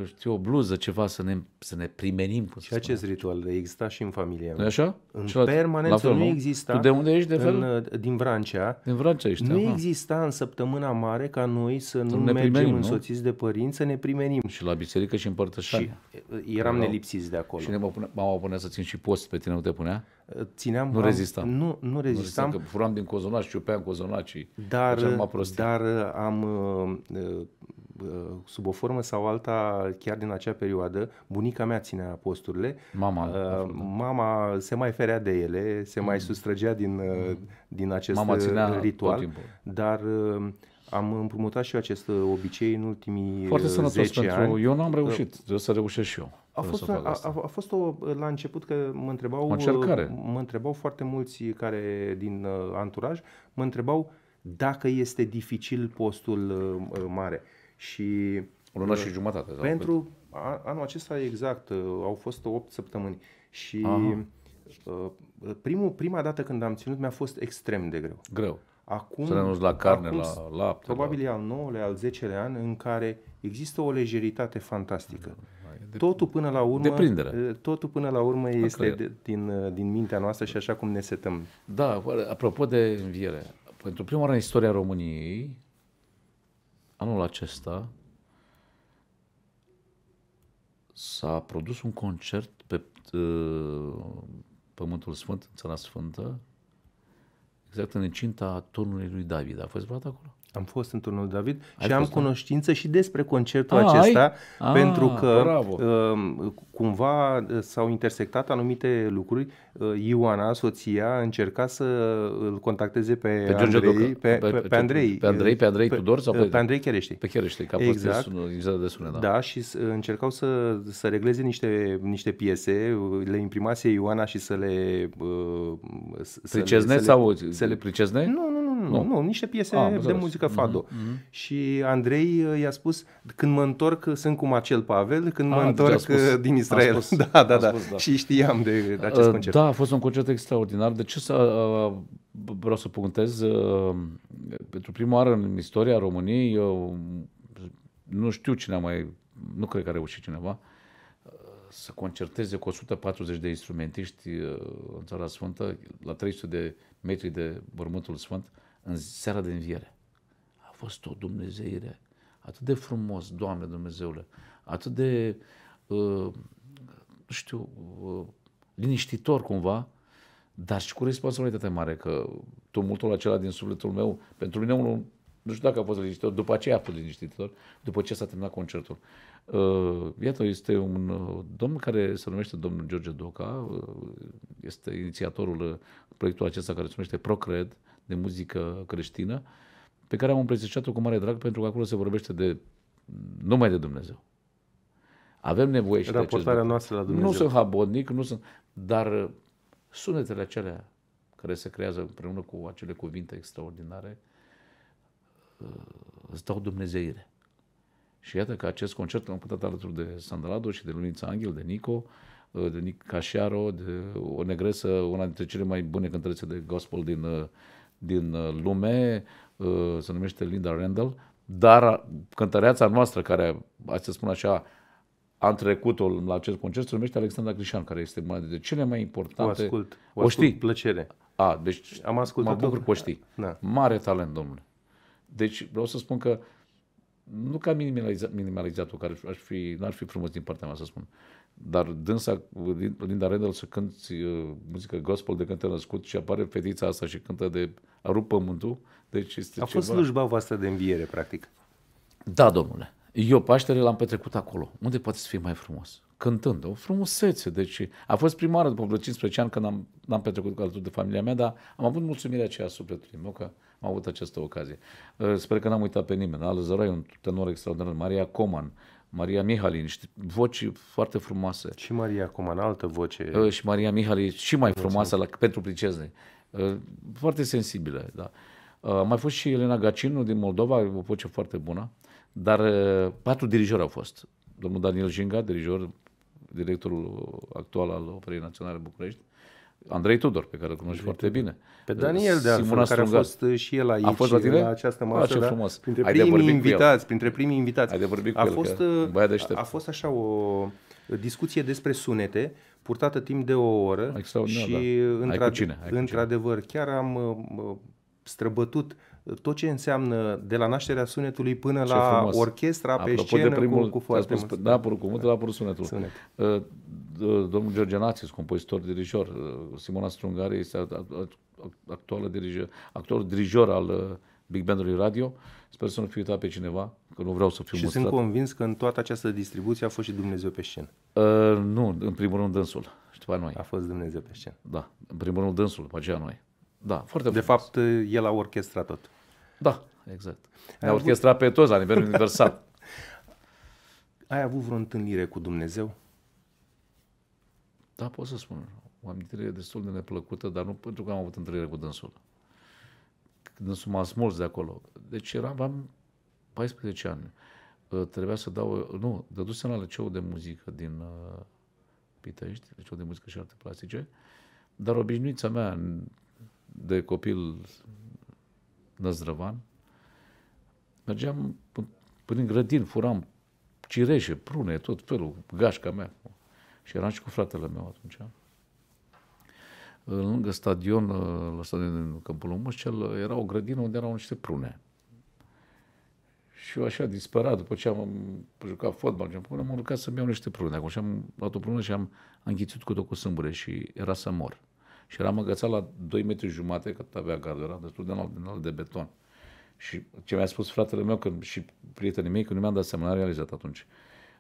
știu, o bluză, ceva, să ne, să ne primenim. Cum și acest spune. ritual exista și în familie. Nu Așa? În Celălalt, permanență fel, nu, exista. Tu de unde ești de fel? În, uh, din Vrancea. Din Vrancea ești, Nu aha. exista în săptămâna mare ca noi să, să nu ne mergem primenim, însoțiți nu? de părinți, să ne primenim. Și la biserică și în părtășani. Și uh, uh, eram Erau. nelipsiți de acolo. Și ne mama punea să țin și post pe tine, nu te punea? Țineam, nu rezistam. Nu, nu rezistam. Nu rezistam că furam din cozonaci, ciupeam cozonaci. Dar, dar am uh, Uh, sub o formă sau alta, chiar din acea perioadă, bunica mea ținea posturile. Mama. Uh, da. mama se mai ferea de ele, se mm. mai sustrăgea din, uh, mm. din acest mama uh, ținea ritual. Dar uh, am împrumutat și eu acest obicei în ultimii Foarte sănătos pentru ani. eu nu am reușit, uh, să reușesc și eu. A fost, a, a, a fost o, la început că mă întrebau, mă întrebau foarte mulți care din uh, anturaj, mă întrebau dacă este dificil postul uh, mare. Uh, și o lună uh, și jumătate. pentru a, anul acesta exact, uh, au fost 8 săptămâni și Aha. Uh, primul, prima dată când am ținut mi-a fost extrem de greu. Greu. Acum, să la carne, acum, la lapte. Probabil la... al 9-lea, al 10-lea an în care există o lejeritate fantastică. Mm, de, totul până la urmă, Deprindere. totul până la urmă este de, din, din mintea noastră și așa cum ne setăm. Da, apropo de înviere, pentru prima oară în istoria României, anul acesta s-a produs un concert pe ă, Pământul Sfânt, în Țara Sfântă, exact în incinta turnului lui David. A fost vreodată acolo? Am fost în turnul David Ai și am în... Da. cunoștință și despre concertul a, acesta, ai? Ah, pentru a, că bravo. Um, uh, cumva s-au intersectat anumite lucruri. Uh, Ioana, soția, încerca să îl contacteze pe, pe Andrei, pe, pe, pe, pe, pe Andrei. Pe Andrei, pe Andrei pe, Tudor sau pe, pe Andrei Cherește. Pe Cherește, că a exact. de sună. Da, da și uh, încercau să, să regleze niște, niște piese, uh, le imprimase Ioana și să le... Uh, să pricezne le, să sau... Să le, să le pricezne? Nu, nu, nu, nu, nu, nu niște piese a, ah, de muzică Fado. Mm-hmm. Mhm. Și Andrei uh, i-a spus, când mă întorc, sunt cum acel Pavel, când ah, mă da, întorc spus, uh, din Israel. Spus, [LAUGHS] da, da, da. Spus, da. Și știam de, de acest uh, concert. Da, a fost un concert extraordinar. De ce să... Uh, vreau să punctez, uh, pentru prima oară în istoria României, eu nu știu cine a mai... Nu cred că a reușit cineva să concerteze cu 140 de instrumentiști în Țara Sfântă, la 300 de metri de Bormântul Sfânt, în seara de înviere fost o dumnezeire atât de frumos, Doamne Dumnezeule, atât de, nu uh, știu, uh, liniștitor cumva, dar și cu responsabilitate mare, că tumultul acela din sufletul meu, pentru mine unul, nu știu dacă a fost liniștitor, după aceea a fost liniștitor, după ce s-a terminat concertul. Uh, iată, este un domn care se numește domnul George Doca, este inițiatorul proiectului acesta care se numește Procred, de muzică creștină, uh, pe care am împrezișat-o cu mare drag pentru că acolo se vorbește de numai de Dumnezeu. Avem nevoie și Raportarea de acest noastră la Dumnezeu. Nu sunt habodnic, nu sunt, dar uh, sunetele acelea care se creează împreună cu acele cuvinte extraordinare uh, îți dau dumnezeire. Și iată că acest concert l-am putut alături de Sandalado și de Lulința Anghel, de Nico, uh, de Nic Cașiaro, de o negresă, una dintre cele mai bune cântărețe de gospel din, din lume, Uh, se numește Linda Randall, dar cântăreața noastră, care, hai să spun așa, a trecut-o la acest concert, se numește Alexandra Crișan, care este una dintre cele mai importante... O ascult, o, o ascult știi? plăcere. A, deci am ascultat mă bucur că o știi. Da. Mare talent, domnule. Deci vreau să spun că nu ca minimalizat, minimalizat-o, care aș fi, n-ar fi frumos din partea mea să spun, dar dânsa, Linda Randall, să cânti uh, muzică gospel de când te născut și apare fetița asta și cântă de a rupt pământul. Deci este a ceva... fost slujba voastră de înviere, practic. Da, domnule. Eu Paștele l-am petrecut acolo. Unde poate să fie mai frumos? Cântând, o frumusețe. Deci a fost prima oară după vreo 15 ani când am, am petrecut cu alături de familia mea, dar am avut mulțumirea aceea sufletului meu că am avut această ocazie. Uh, sper că n-am uitat pe nimeni. Al Zărai, un tenor extraordinar, Maria Coman, Maria niște voci foarte frumoase. Și Maria cum în altă voce. Uh, și Maria Mihalici, și mai frumoasă la, pentru princezne. Uh, foarte sensibile, da. Uh, mai fost și Elena Gacinu din Moldova, o voce foarte bună, dar uh, patru dirijori au fost. Domnul Daniel Jinga, dirijor, directorul actual al Operei Naționale București, Andrei Tudor, pe care îl cunoști foarte foarte exact. bine. Pe Daniel, de altfel, care a fost și el aici, a fost la, tine? la această masă, a, ah, da? frumos. Printre, Ai primii invitați, printre primii invitați. Ai de vorbit a cu fost, el, a fost așa o discuție despre sunete, purtată timp de o oră și, da. într-adevăr, într chiar am uh, uh, străbătut tot ce înseamnă de la nașterea sunetului până ce la frumos. orchestra Apropo scenă de primul, cu, cu foarte spus, mult. Da, pur cuvântul, da. a sunetul. Sunet. Uh, uh, domnul George Națis, compozitor, dirijor, uh, Simona Strungare este actuală dirijor, actor dirijor al Big Bandului Radio. Sper să nu fiu uitat pe cineva, că nu vreau să fiu Și mustrat. sunt convins că în toată această distribuție a fost și Dumnezeu pe scenă. Uh, nu, în primul rând dânsul și după noi. A fost Dumnezeu pe scenă. Da, în primul rând dânsul, după aceea noi. Da, foarte De frumos. fapt, el a orchestrat tot. Da, exact. Ne-a orchestrat avut... pe toți la nivel universal. [LAUGHS] Ai avut vreo întâlnire cu Dumnezeu? Da, pot să spun. O amintire destul de neplăcută, dar nu pentru că am avut întâlnire cu dânsul. Dânsul m-a smuls de acolo. Deci eram, aveam 14 ani. Trebuia să dau... Nu, dădusem la liceu de muzică din uh, Pitești, liceu de muzică și arte plastice, dar obișnuița mea de copil Năzdrăvan, mergeam prin grădin, furam cireșe, prune, tot felul, gașca mea. Și eram și cu fratele meu atunci. lângă stadion, ă, la stadion din Câmpul Mușcel, era o grădină unde erau niște prune. Și eu așa disperat, după ce am jucat fotbal, am am urcat să-mi iau niște prune. Acum și am luat o prună și am, am înghițit cu tot cu sâmbure și era să mor și eram agățat la 2 metri jumate, că avea gardul, era destul de înalt, de înalt de beton. Și ce mi-a spus fratele meu că, și prietenii mei, că nu mi-am dat seama, am realizat atunci.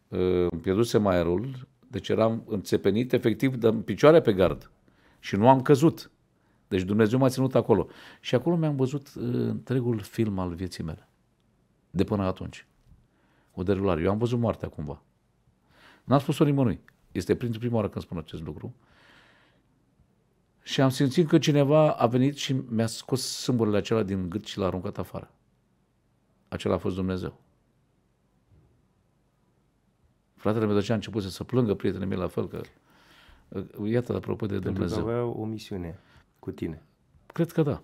Îmi pierdusem aerul, deci eram înțepenit efectiv de picioare pe gard și nu am căzut. Deci Dumnezeu m-a ținut acolo. Și acolo mi-am văzut uh, întregul film al vieții mele. De până atunci. O derulare. Eu am văzut moartea cumva. N-am spus-o nimănui. Este prin prima oară când spun acest lucru și am simțit că cineva a venit și mi-a scos sâmburile acela din gât și l-a aruncat afară. Acela a fost Dumnezeu. Fratele meu deja a început să se plângă, prietenii mei la fel, că uh, iată, apropo de Pentru Dumnezeu. Pentru că avea o misiune cu tine. Cred că da.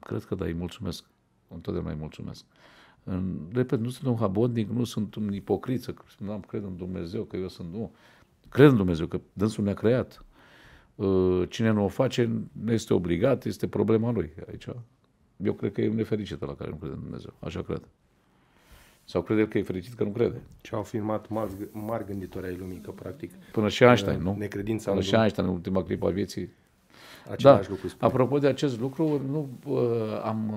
Cred că da, îi mulțumesc. Întotdeauna îi mulțumesc. În, repet, nu sunt un habotnic, nu sunt un ipocriță, că nu am cred în Dumnezeu, că eu sunt... Nu. Cred în Dumnezeu, că dânsul ne-a creat Uh, cine nu o face, este obligat, este problema lui. Aici, eu cred că e nefericită la care nu crede în Dumnezeu. Așa cred. Sau crede că e fericit că nu crede. Ce au afirmat mari, gânditori ai lumii, că practic... Până și Einstein, uh, nu? Necredința Până și Einstein, în ultima clipă a vieții. Același da. lucru spune. Apropo de acest lucru, nu uh, am...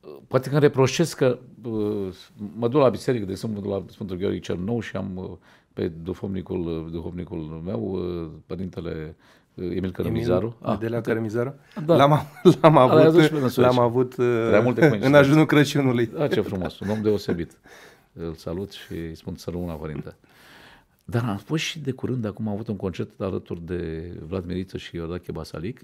Uh, poate că îmi reproșesc că uh, mă duc la biserică, de exemplu, mă duc la Sfântul Gheorghe cel Nou și am uh, pe duhovnicul, duhovnicul meu, uh, părintele uh, Emil Cărămizaru. Emil, ah, de la ah, Cărămizaru? Da. L-am, [LAUGHS] l-am avut, l-am avut Prea uh, multe în ajunul Crăciunului. Ah, ce frumos, un om deosebit. [LAUGHS] Îl salut și îi spun să rămână, părinte. Dar am fost și de curând, acum am avut un concert alături de Vlad Miriță și Iordache Basalic.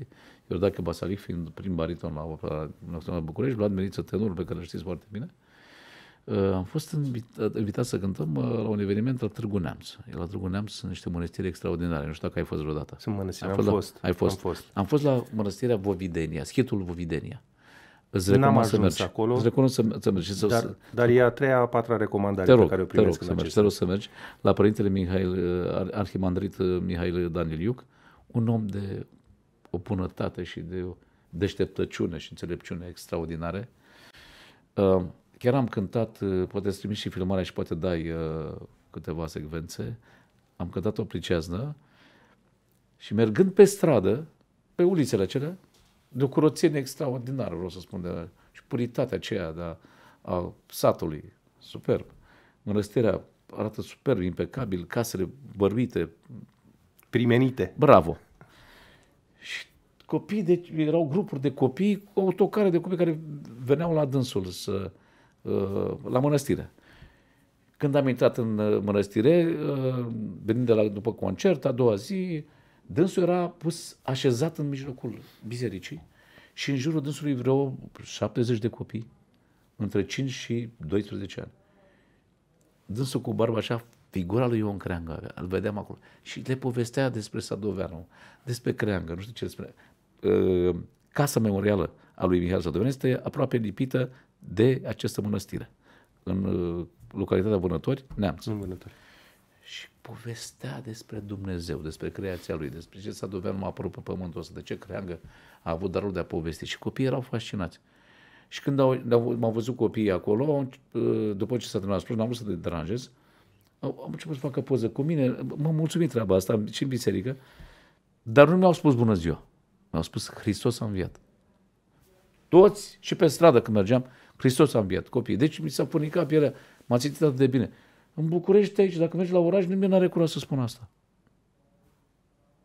Iordache Basalic fiind prim bariton la Opera Națională București, Vlad Miriță tenorul pe care îl știți foarte bine. Uh, am fost invitat, uh, invitat să cântăm uh, la un eveniment la Târgu Neamț. La Târgu Neamț sunt niște mănăstiri extraordinare. Nu știu dacă ai fost vreodată. Sunt mănăstiri, am, am fost, fost. ai fost. Am fost. Am fost la mănăstirea Vovidenia, schitul Vovidenia. Îți N-am ajuns să mergi. acolo. Îți recomand să, să mergi. Să, dar, dar e a treia, a patra recomandare te rog, pe care o primesc te rog, să mergi, te rog să mergi la Părintele Mihail, Arhimandrit Mihail Daniliuc, un om de o bunătate și de o deșteptăciune și înțelepciune extraordinare. Uh, Chiar am cântat, uh, poate să trimis și filmarea și poate dai uh, câteva secvențe, am cântat o priceaznă și mergând pe stradă, pe ulițele acelea, de o curățenie extraordinară, vreau să spun, de, și puritatea aceea de, a, a satului, superb. Mănăstirea arată superb, impecabil, casele bărbite. Primenite. Bravo. Și copii, de, deci, erau grupuri de copii, autocare de copii care veneau la dânsul să Uh, la mănăstire. Când am intrat în uh, mănăstire, uh, venind de la, după concert, a doua zi, dânsul era pus așezat în mijlocul bisericii și în jurul dânsului vreo 70 de copii, între 5 și 12 ani. Dânsul cu barba așa, figura lui Ion Creangă, îl vedeam acolo. Și le povestea despre Sadoveanu, despre Creangă, nu știu ce despre... Casa memorială a lui Mihai Sadoveanu este aproape lipită de această mănăstire, în uh, localitatea Vânători, Neamț. În Vânători. Și povestea despre Dumnezeu, despre creația lui, despre ce s-a dovedit numai apărut pe pământul ăsta, de ce creangă a avut darul de a povesti. Și copiii erau fascinați. Și când au, m-au văzut copiii acolo, uh, după ce s-a terminat spus, n-am vrut să te deranjez, am început să facă poză cu mine, m-am mulțumit treaba asta și în biserică, dar nu mi-au spus bună ziua. Mi-au spus Hristos a înviat. Toți și pe stradă când mergeam, Hristos a înviat copiii. Deci mi s-a pornit cap, ele. m-a țintit atât de bine. În București aici, dacă mergi la oraș, nimeni nu are curaj să spună asta.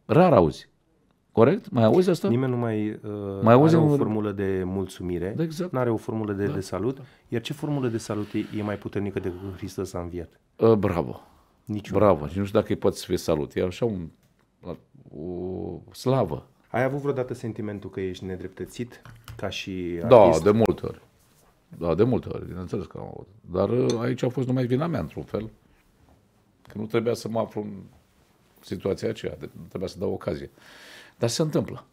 Rar auzi. Corect? Mai auzi asta? Nimeni nu mai, uh, mai auzi are o formulă de mulțumire, de da, exact. nu are o formulă de, da. de salut, iar ce formulă de salut e, e mai puternică decât Hristos a înviat? Uh, bravo. Niciun. Bravo. Și nu știu dacă îi poate să fie salut. E așa un, o slavă. Ai avut vreodată sentimentul că ești nedreptățit ca și da, artist? Da, de multe ori. Da, de multe ori, bineînțeles că am avut. Dar uh, aici a fost numai vina mea, într-un fel. Că nu trebuia să mă aflu în situația aceea, de, nu trebuia să dau ocazie. Dar se întâmplă.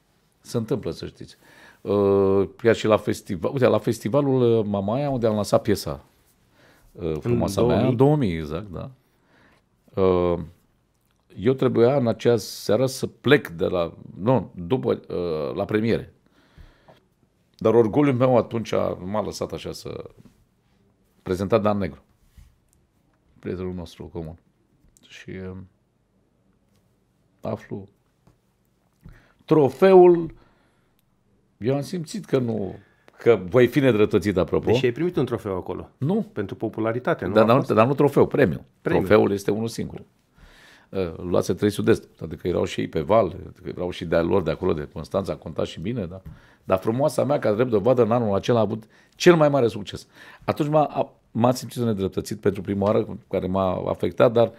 Se întâmplă, să știți. Uh, chiar și la festival, uite, la festivalul uh, Mamaia, unde am lansat piesa uh, frumoasa în 2000. mea, în 2000, exact, da. Uh, eu trebuia în acea seară să plec de la, nu, după, uh, la premiere. Dar orgoliul meu atunci m-a lăsat așa să... Prezentat Dan Negru, prietenul nostru comun. Și um, aflu trofeul. Eu am simțit că nu... Că voi fi nedrătățit, apropo. Deci ai primit un trofeu acolo. Nu. Pentru popularitate, nu? Dar, dar, dar nu trofeu, premiu. premiu. Trofeul este unul singur. Eh, luase trei sud-est, adică erau și ei pe val, adică erau și de-a lor de acolo, de Constanța, a contat și bine, da? dar frumoasa mea, ca drept dovadă, în anul acela a avut cel mai mare succes. Atunci m-a, m-a simțit nedreptățit pentru prima oară, care m-a afectat, dar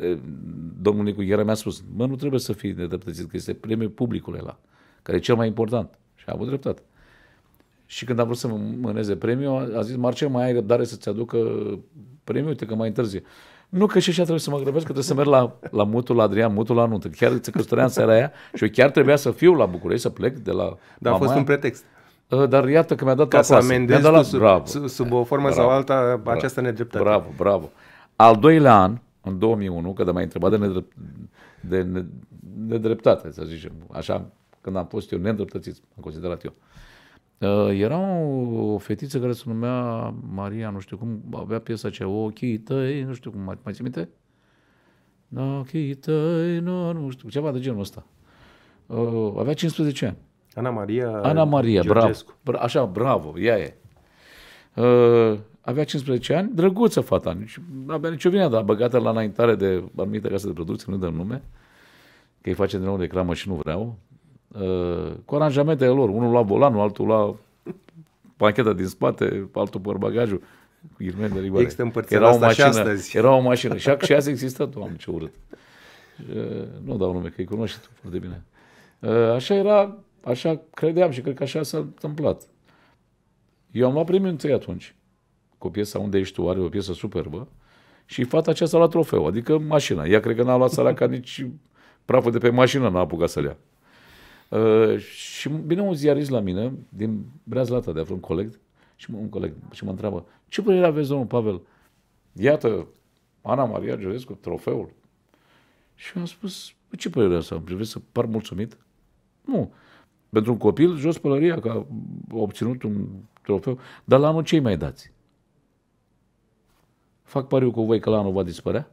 e, eh, domnul Nicu Gheră mi-a spus, mă, nu trebuie să fii nedreptățit, că este premiul publicului la, care e cel mai important. Și a avut dreptate. Și când am vrut să mâneze premiul, a zis, Marcel, mai ai răbdare să-ți aducă premiul? Uite că mai întârzie. Nu că și așa trebuie să mă grăbesc, că trebuie să merg la, la mutul, la Adrian, mutul la nuntă. Chiar îți căsătorea în seara aia și eu chiar trebuia să fiu la București, să plec de la Dar a fost un pretext. Uh, dar iată că mi-a dat Ca să mi dat la... Sub, bravo. sub o formă bravo. sau alta bravo. această nedreptate. Bravo, bravo. Al doilea an, în 2001, că de m-ai întrebat de, nedrept, de nedreptate, să zicem, așa, când am fost eu nedreptățit, am considerat eu. Uh, Uh, era o fetiță care se numea Maria, nu știu cum, avea piesa aceea, ochii tăi, nu știu cum, mai, mai ții minte? Da, ochii tăi, nu, nu știu, ceva de genul ăsta. Uh, avea 15 ani. Ana Maria Ana Maria, Georgescu. bravo. Așa, bravo, ea e. Uh, avea 15 ani, drăguță fata, nici, avea nicio vină, dar băgată la înaintare de anumite case de producție, nu dăm nume, că îi face din nou reclamă și nu vreau, Eh, cu aranjamentele lor, unul la volanul, altul la pancheta din spate, altul pe bagajul. Irmene libere. Există era o mașină, și Era o mașină. Și, și azi existat, doamne, ce urât. Eh, nu dau nume, că îi cunoști tu foarte bine. Eh, așa era, așa credeam și cred că așa s-a întâmplat. Eu am luat primul întâi atunci, cu piesă Unde ești tu, are o piesă superbă, și fata aceasta a luat trofeu, adică mașina. Ea cred că n-a luat săraca nici praful de pe mașină, n-a apucat să-l ia. Uh, și vine un ziarist la mine, din Breazlata de un coleg, și un coleg, și mă întreabă, ce părere aveți, domnul Pavel? Iată, Ana Maria Gerescu, trofeul. Și am spus, ce părere asta? Am privit să par mulțumit? Nu. Pentru un copil, jos pălăria, că a obținut un trofeu. Dar la anul ce mai dați? Fac pariu cu voi că la anul va dispărea?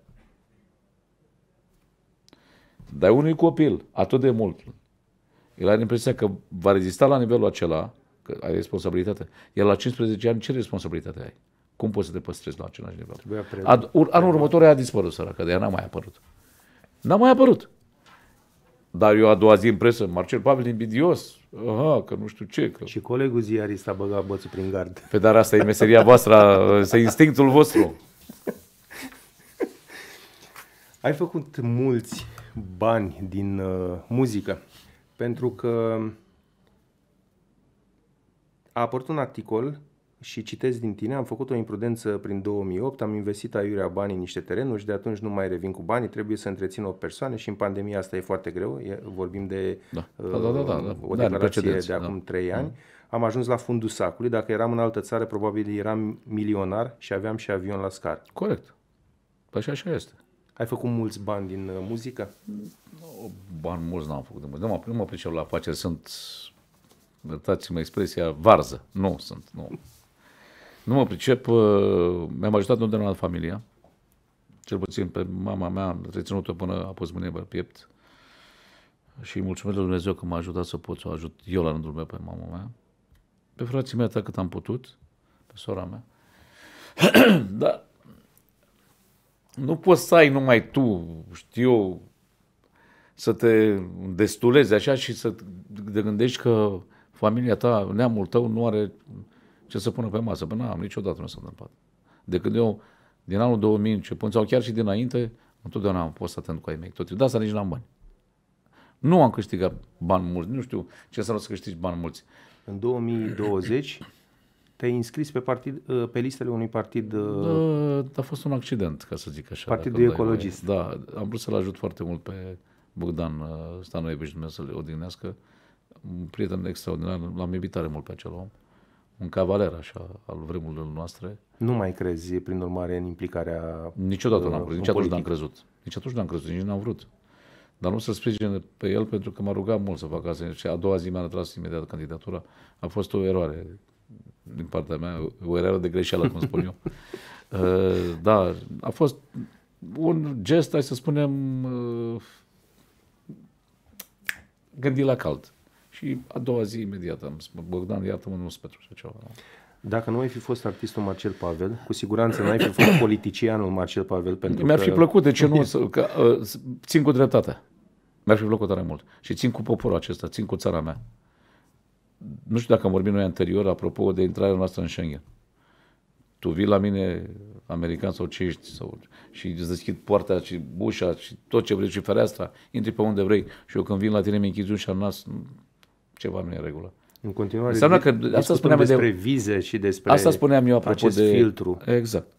Dar unui copil atât de mult, el are impresia că va rezista la nivelul acela, că ai responsabilitate. Iar la 15 ani, ce responsabilitate ai? Cum poți să te păstrezi la același nivel? Ad, ur, anul următor a dispărut săracă, de ea n-a mai apărut. N-a mai apărut. Dar eu a doua zi în presă, Marcel Pavel invidios, aha, că nu știu ce. Că... Și colegul ziarist a băgat bățul prin gard. Pe dar asta e meseria voastră, este instinctul vostru. Ai făcut mulți bani din uh, muzică. Pentru că a apărut un articol și citesc din tine, am făcut o imprudență prin 2008, am investit aiurea banii în niște terenuri și de atunci nu mai revin cu banii, trebuie să întrețin o persoană și în pandemia asta e foarte greu, e, vorbim de da. da, da, da, da. o declarație da, de acum da. 3 ani. Da. Am ajuns la fundul sacului, dacă eram în altă țară probabil eram milionar și aveam și avion la scar. Corect, așa așa este. Ai făcut mulți bani din uh, muzică? No, bani mulți n-am făcut de mult. Nu mă, nu mă pricep la afaceri, sunt, iertați-mă expresia, varză. Nu sunt, nu. Nu mă pricep, uh, mi-am ajutat întotdeauna familia, cel puțin pe mama mea, am reținut-o până a pus mâine pe piept. Și mulțumesc lui Dumnezeu că m-a ajutat să pot să o ajut eu la rândul meu pe mama mea, pe frații mei atât cât am putut, pe sora mea. [CLEARS THROAT] Dar nu poți să ai numai tu, știu eu, să te destulezi așa și să te gândești că familia ta, neamul tău nu are ce să pună pe masă. Păi n-am, niciodată nu s-a întâmplat. De când eu, din anul 2000 început, sau chiar și dinainte, întotdeauna am fost atent cu ai mei. Tot eu, de asta nici n-am bani. Nu am câștigat bani mulți, nu știu ce înseamnă să câștigi bani mulți. În 2020 te-ai înscris pe, partid, uh, pe listele unui partid... Uh, da, a fost un accident, ca să zic așa. Partidul ecologist. Mai, da, am vrut să-l ajut foarte mult pe Bogdan uh, Stanoievici, Dumnezeu să-l odihnească. Un prieten extraordinar, l-am iubit tare mult pe acel om. Un cavaler, așa, al vremurilor noastre. Nu mai crezi, prin urmare, în implicarea Niciodată n-am crezut, nici atunci n-am crezut. Nici atunci n-am crezut, nici n-am vrut. Dar nu să sprijin pe el pentru că m-a rugat mult să fac asta. Și a doua zi mi-a tras imediat candidatura. A fost o eroare din partea mea, o erare de greșeală, cum spun eu. [LAUGHS] Uh, da, a fost un gest, hai să spunem, uh, gândit la cald. Și a doua zi imediat am spus, Bogdan, iartă-mă, nu sunt pentru așa ceva. Dacă nu ai fi fost artistul Marcel Pavel, cu siguranță n-ai fi fost politicianul Marcel Pavel. Pentru Mi-ar fi plăcut, de ce nu? Că, uh, țin cu dreptate. Mi-ar fi plăcut tare mult. Și țin cu poporul acesta, țin cu țara mea nu știu dacă am vorbit noi anterior, apropo de intrarea noastră în Schengen. Tu vii la mine, american sau ce ești, sau, și îți deschid poarta și ușa și tot ce vrei și fereastra, intri pe unde vrei și eu când vin la tine mi închizi ușa în nas, ceva nu e în regulă. În continuare, Înseamnă că asta spuneam despre de, vize și despre asta spuneam eu apropo de, filtru. Exact.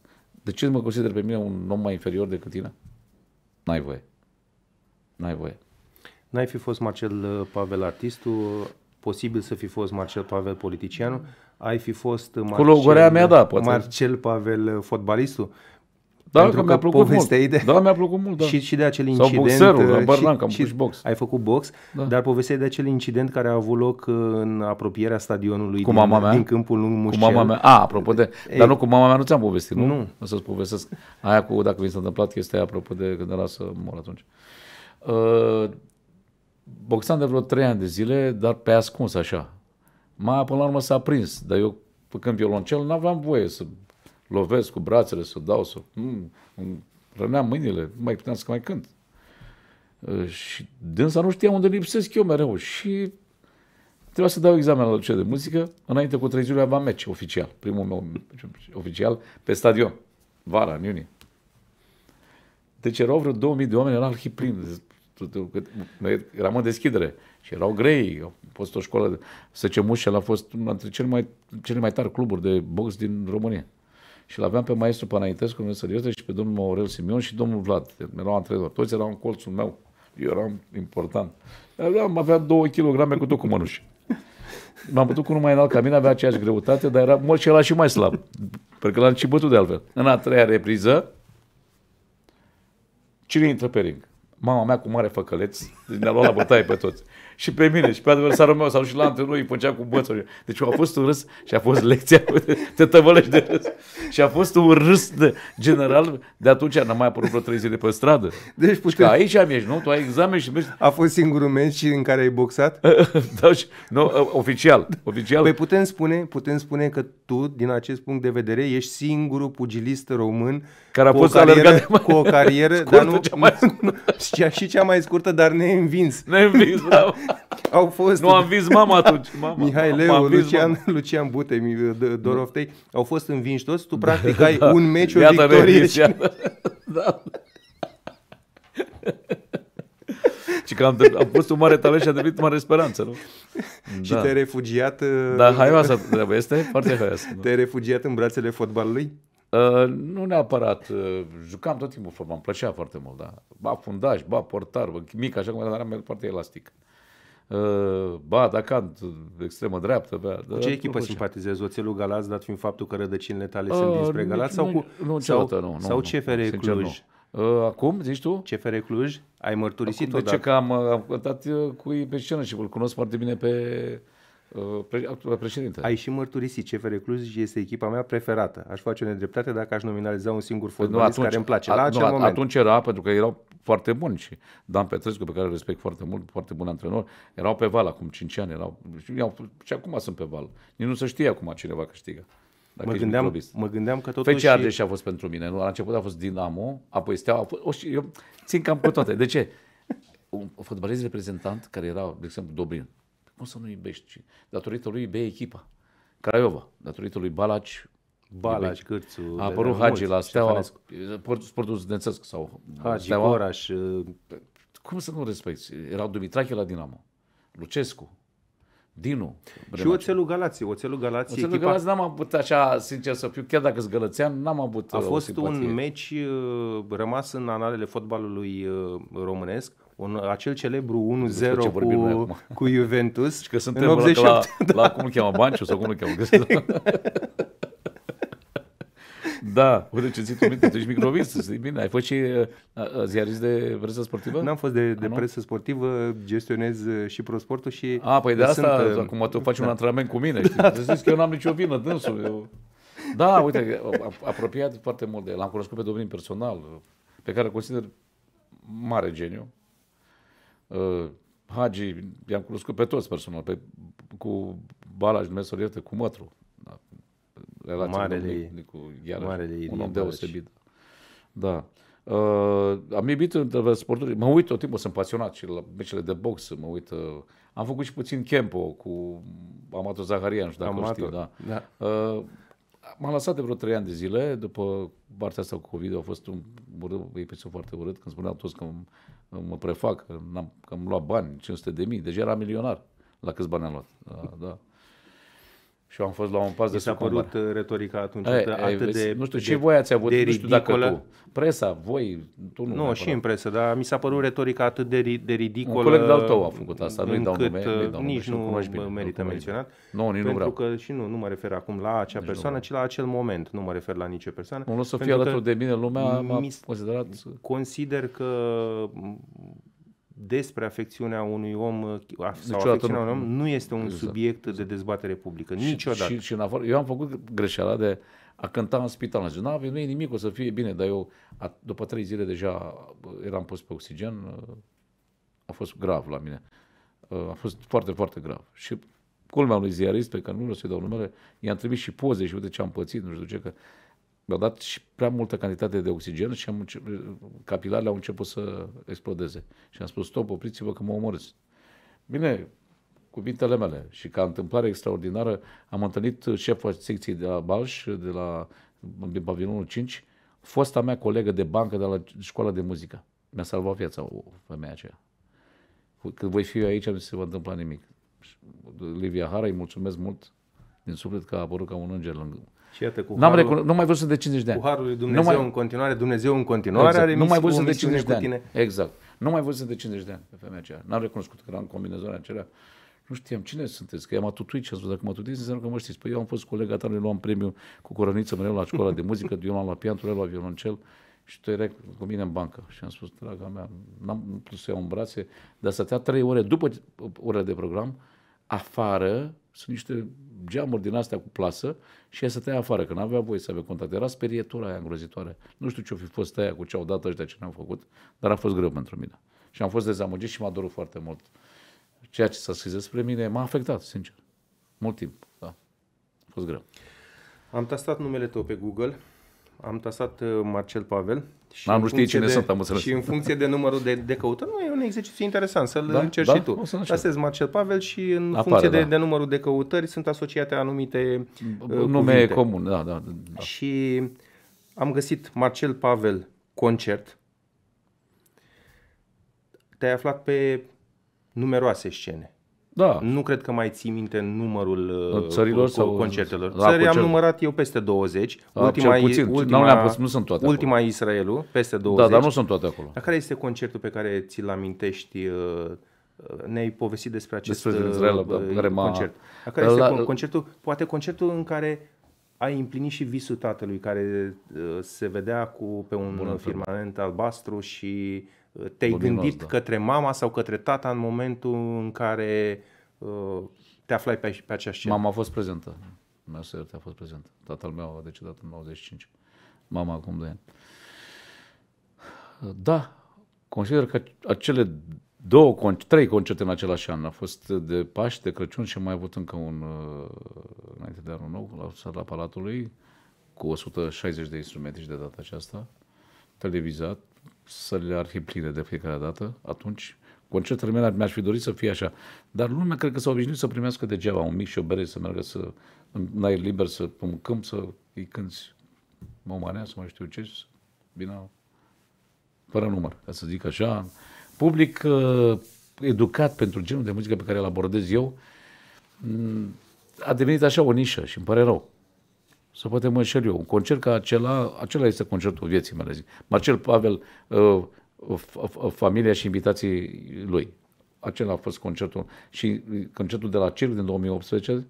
De ce mă consider pe mine un om mai inferior decât tine? N-ai voie. N-ai voie. N-ai fi fost Marcel uh, Pavel artistul, posibil să fi fost Marcel Pavel politicianul, ai fi fost Marcel, Cu mea, da, poate. Marcel Pavel uh, fotbalistul. Da, Pentru că, că mi-a plăcut mult. De... Da, mi-a plăcut mult, da. Și, și de acel incident. Sau boxerul, uh, la Barlan, și, am și box. Ai făcut box, da. dar povestea de acel incident care a avut loc uh, în apropierea stadionului cu mama din, mea? din câmpul lung Mușel. Cu mama mea. A, apropo de... Ei, dar nu, cu mama mea nu ți-am povestit, nu? Nu. O să-ți povestesc. Aia cu, dacă vi s-a întâmplat, chestia aia, apropo de când era să mor atunci. Uh, boxam de vreo trei ani de zile, dar pe ascuns așa. Mai până la urmă s-a prins, dar eu când violoncel nu aveam voie să lovesc cu brațele, să dau, să... Mm, răneam mâinile, nu mai puteam să mai cânt. Uh, și dânsa nu știa unde lipsesc eu mereu și trebuia să dau examen la liceu de muzică. Înainte cu trei zile aveam meci oficial, primul meu oficial, pe stadion, vara, în iunie. Deci erau vreo 2000 de oameni, era arhiplin, noi eram în deschidere și erau grei, a fost o școală, Săcemușel a fost unul dintre cele mai, cele mai tari cluburi de box din România. Și l-aveam pe maestru Panaitescu, în serios, și pe domnul Aurel Simion și domnul Vlad, erau antrenori. Toți erau în colțul meu, eu eram important. Aveam, aveam două kilograme cu tot cu mănuși. M-am putut cu unul mai înalt ca mine, avea aceeași greutate, dar era mult și era și mai slab. Pentru că l-am și bătut de altfel. În a treia repriză, cine intră pe ring? mama mea cu mare făcăleț, deci ne-a luat la bătaie pe toți și pe mine și pe adversarul meu sau și la antrenor îi făcea cu bățuri. Deci a fost un râs și a fost lecția, te tăvălești de râs. Și a fost un râs de general, de atunci n-am mai apărut vreo trei zile pe stradă. Deci putem... Și că aici am ieșit, nu? Tu ai examen și mergi... A fost singurul meci în care ai boxat? [LAUGHS] da, și, nu, ă, oficial, oficial. Păi putem spune, putem spune că tu, din acest punct de vedere, ești singurul pugilist român care a fost carieră, cu o carieră, scurtă, dar nu, cea mai scurtă. [LAUGHS] și cea mai scurtă, dar neînvins. Neînvins, da. bravo. [LAUGHS] Au fost... Nu am vis mama atunci. Mama, [LAUGHS] Mihai Leu, Lucian, mama. Lucian Bute, da. Doroftei, au fost învinși toți. Tu da, practic da. ai da. un meci, o iată victorie. Revis, și... iată. [LAUGHS] Da. Și că am, am pus un mare talent și a devenit mare speranță, nu? Și da. te-ai refugiat... Da, uh, haioasă treaba [LAUGHS] este, foarte haioasă. Te-ai refugiat în brațele fotbalului? Uh, nu neapărat. Uh, jucam tot timpul fotbal, îmi plăcea foarte mult, da. Ba fundaș, ba portar, ba mic, așa cum era, dar eram foarte elastic. Uh, Ă, ba, dacă extremă dreaptă. Bea, cu ce echipă simpatizezi? Oțelul Galați, dat fiind faptul că rădăcinile tale ă, sunt dinspre Galați? Sau, cu, nu, sau, nu, nu, sau CFR nu, Cluj? Nu. Ă, acum, zici tu? CFR Cluj, ai mărturisit o De ce? Că am, am cântat cu ei pe scenă și îl cunosc foarte bine pe Uh, pre- uh, președinte. Ai și mărturisit, CFR Cluj este echipa mea preferată. Aș face o nedreptate dacă aș nominaliza un singur păi, fotbalist atunci, care îmi place. La acel nu, moment. Atunci era, pentru că erau foarte buni și Dan Petrescu, pe care îl respect foarte mult, foarte bun antrenor, erau pe val acum 5 ani. Erau, și acum sunt pe val. Nici nu se știe acum cineva câștigă. câștiga. Dacă mă, gândeam, mă gândeam că totuși... FC Ardeș a fost pentru mine. Nu? La început a fost Dinamo, apoi Steaua. A fost, o, și eu țin cam pe toate. De ce? Un fotbalist reprezentant care era, de exemplu, Dobrin, cum să nu iubești? Datorită lui iubei echipa. Craiova, datorită lui Balaci, Balaci, Cârțu, A apărut Hagi la Steaua, sportul studențesc sau Hagi, Steaua. Coraș. Uh, Cum să nu respecti? Erau Dumitrache la Dinamo, Lucescu, Dinu. Bremace. Și Oțelul Galați. Oțelul Galați, Oțelul echipa... Galați n-am avut așa, sincer să fiu, chiar dacă s-a gălățean, n-am avut A uh, fost un meci uh, rămas în analele fotbalului românesc, un, acel celebru 1-0 cu, cu Juventus. Și că suntem în 88, la, la, da. la, cum îl cheamă, Banciu sau cum îl cheamă? [LAUGHS] Da, uite ce zic tu minte, tu ești microvist, bine, ai fost și ziarist de presă sportivă? N-am fost de, ah, de presă sportivă, gestionez uh, și prosportul și... A, păi de asta, sunt, uh, acum tu faci da. un antrenament cu mine, [LAUGHS] știi? Da. Zici că eu n-am nicio vină, dânsul, eu... Da, uite, apropiat foarte mult de el. L-am cunoscut pe domnul personal, pe care îl consider mare geniu. Uh, Hagi, i-am cunoscut pe toți personal, pe, cu Balaj, Dumnezeu ierte, cu Mătru. Da. Relația de, ei. Cu, mare Marele ei. Un om deosebit. Da. Uh, am iubit între sporturi. Mă uit tot timpul, sunt pasionat și la meciurile de box, mă uit. Uh, am făcut și puțin campo cu Amato nu știu dacă Amato, știi, da. da. Uh, M-am lăsat de vreo trei ani de zile, după partea asta cu COVID, a fost un, un episod foarte urât, când spuneau toți că mă prefac, că am, că am luat bani, 500 de mii, deja era milionar la câți bani am luat. Da, da. Și eu am fost la un pas de s-a părut uh, retorica atunci ai, atât ai, vezi, de Nu știu, de, și voi ați avut, de nu știu dacă tu, presa, voi, tu nu. Nu, și în presă, dar mi s-a părut retorica atât de, de ridicolă. Un coleg de-al tău a uh, făcut asta, nu-i dau nume, uh, nu nici nu bine, merită menționat. Nu, nici pentru nu vreau. că și nu, nu mă refer acum la acea nici persoană, ci la acel moment, nu mă refer la nicio persoană. Nu o să fie alături de mine lumea, m-a considerat... Consider că despre afecțiunea unui om uh, sau Niciodată afecțiunea nu, unui om nu este un exact, subiect exact. de dezbatere publică. Și, niciodată. Și, și în afară, eu am făcut greșeala de a cânta în spital. Am zis, n-avem, nu e nimic, o să fie bine, dar eu a, după trei zile deja uh, eram pus pe oxigen, uh, a fost grav la mine. A fost foarte, foarte grav. Și culmea unui ziarist pe care nu vreau să-i dau numele, i-am trimis și poze și uite ce am pățit, nu știu ce, că mi-au dat și prea multă cantitate de oxigen și am început, capilarele au început să explodeze. Și am spus, stop, opriți-vă că mă omorâți. Bine, cuvintele mele. Și ca întâmplare extraordinară am întâlnit șeful secției de la Balș, de la din pavilionul 5, fosta mea colegă de bancă de la școala de muzică. Mi-a salvat viața o femeia aceea. Când voi fi eu aici, nu se va întâmpla nimic. Livia Hara, îi mulțumesc mult din suflet că a apărut ca un înger lângă, și iată, cu N-am harul, recun- nu mai văzut de 50 de ani. Cu harul lui Dumnezeu mai... în continuare, Dumnezeu în continuare exact. are nu mai văzut de 50 de ani. Tine. Exact. Nu mai văzut de 50 de ani pe femeia aceea. N-am recunoscut că eram în combinezonul acela. Nu știam cine sunteți, că i-am atutuit și am spus, dacă mă atutuiți, înseamnă că mă știți. Păi eu am fost colega ta, noi luam premiu cu coroniță, mereu la școala de muzică, eu luam la pian, tu la violoncel și tu erai cu mine în bancă. Și am spus, draga mea, n-am putut să iau în brațe, dar stătea trei ore după ora de program, afară, sunt niște geamuri din astea cu plasă și ea să tăia afară, că n-avea voie să avea contact. Era sperietura aia îngrozitoare. Nu știu ce o fi fost aia, cu ce au dat ăștia, ce ne-au făcut, dar a fost greu pentru mine. Și am fost dezamăgit și m-a dorut foarte mult. Ceea ce s-a scris despre mine m-a afectat, sincer. Mult timp, da. A fost greu. Am tastat numele tău pe Google am tasat uh, Marcel Pavel. Și am nu știi cine de, sunt, am înțeles. Și în funcție de numărul de, de căutări, nu, e un exercițiu interesant să-l da? încerci da? și tu. Tasezi Marcel Pavel și în Apare, funcție da. de, de numărul de căutări sunt asociate anumite uh, Nume cuvinte. comun, da, da, da. Și am găsit Marcel Pavel concert. Te-ai aflat pe numeroase scene da. Nu cred că mai ții minte numărul uh, țărilor sau concertelor. La Țări concert. am numărat eu peste 20. A, ultima, puțin. Ultima, nu, pus, nu sunt toate Ultima acolo. Israelul, peste 20. Da, dar nu sunt toate acolo. Dar care este concertul pe care ți-l amintești uh, uh, ne-ai povestit despre acest despre Israel, da, uh, care concert. Care este la, concertul, poate concertul în care ai împlinit și visul tatălui care uh, se vedea cu pe un firmament albastru și te-ai gândit da. către mama sau către tata în momentul în care uh, te aflai pe, pe aceeași scenă? Mama a fost prezentă. Mea să a fost prezentă. Tatăl meu a decedat în 95. Mama acum 2 ani. Da, consider că acele două, trei concerte în același an. A fost de Paște, de Crăciun și am mai avut încă un uh, înainte de anul nou, la sala Palatului, cu 160 de instrumente și de data aceasta, televizat să le ar fi pline de fiecare dată, atunci concertele mele mi-aș fi dorit să fie așa. Dar lumea cred că s-a obișnuit să primească degeaba un mic și o bere, să meargă să, în aer liber, să în câmp, să îi cânți mămarea, să mai știu ce, să vină fără număr, ca să zic așa. Public uh, educat pentru genul de muzică pe care îl abordez eu mm, a devenit așa o nișă și îmi pare rău. Să poate mă înșel eu. Un concert ca acela, acela este concertul vieții mele. Zic. Marcel Pavel, uh, uh, uh, familia și invitații lui. Acela a fost concertul. Și concertul de la Circ din 2018,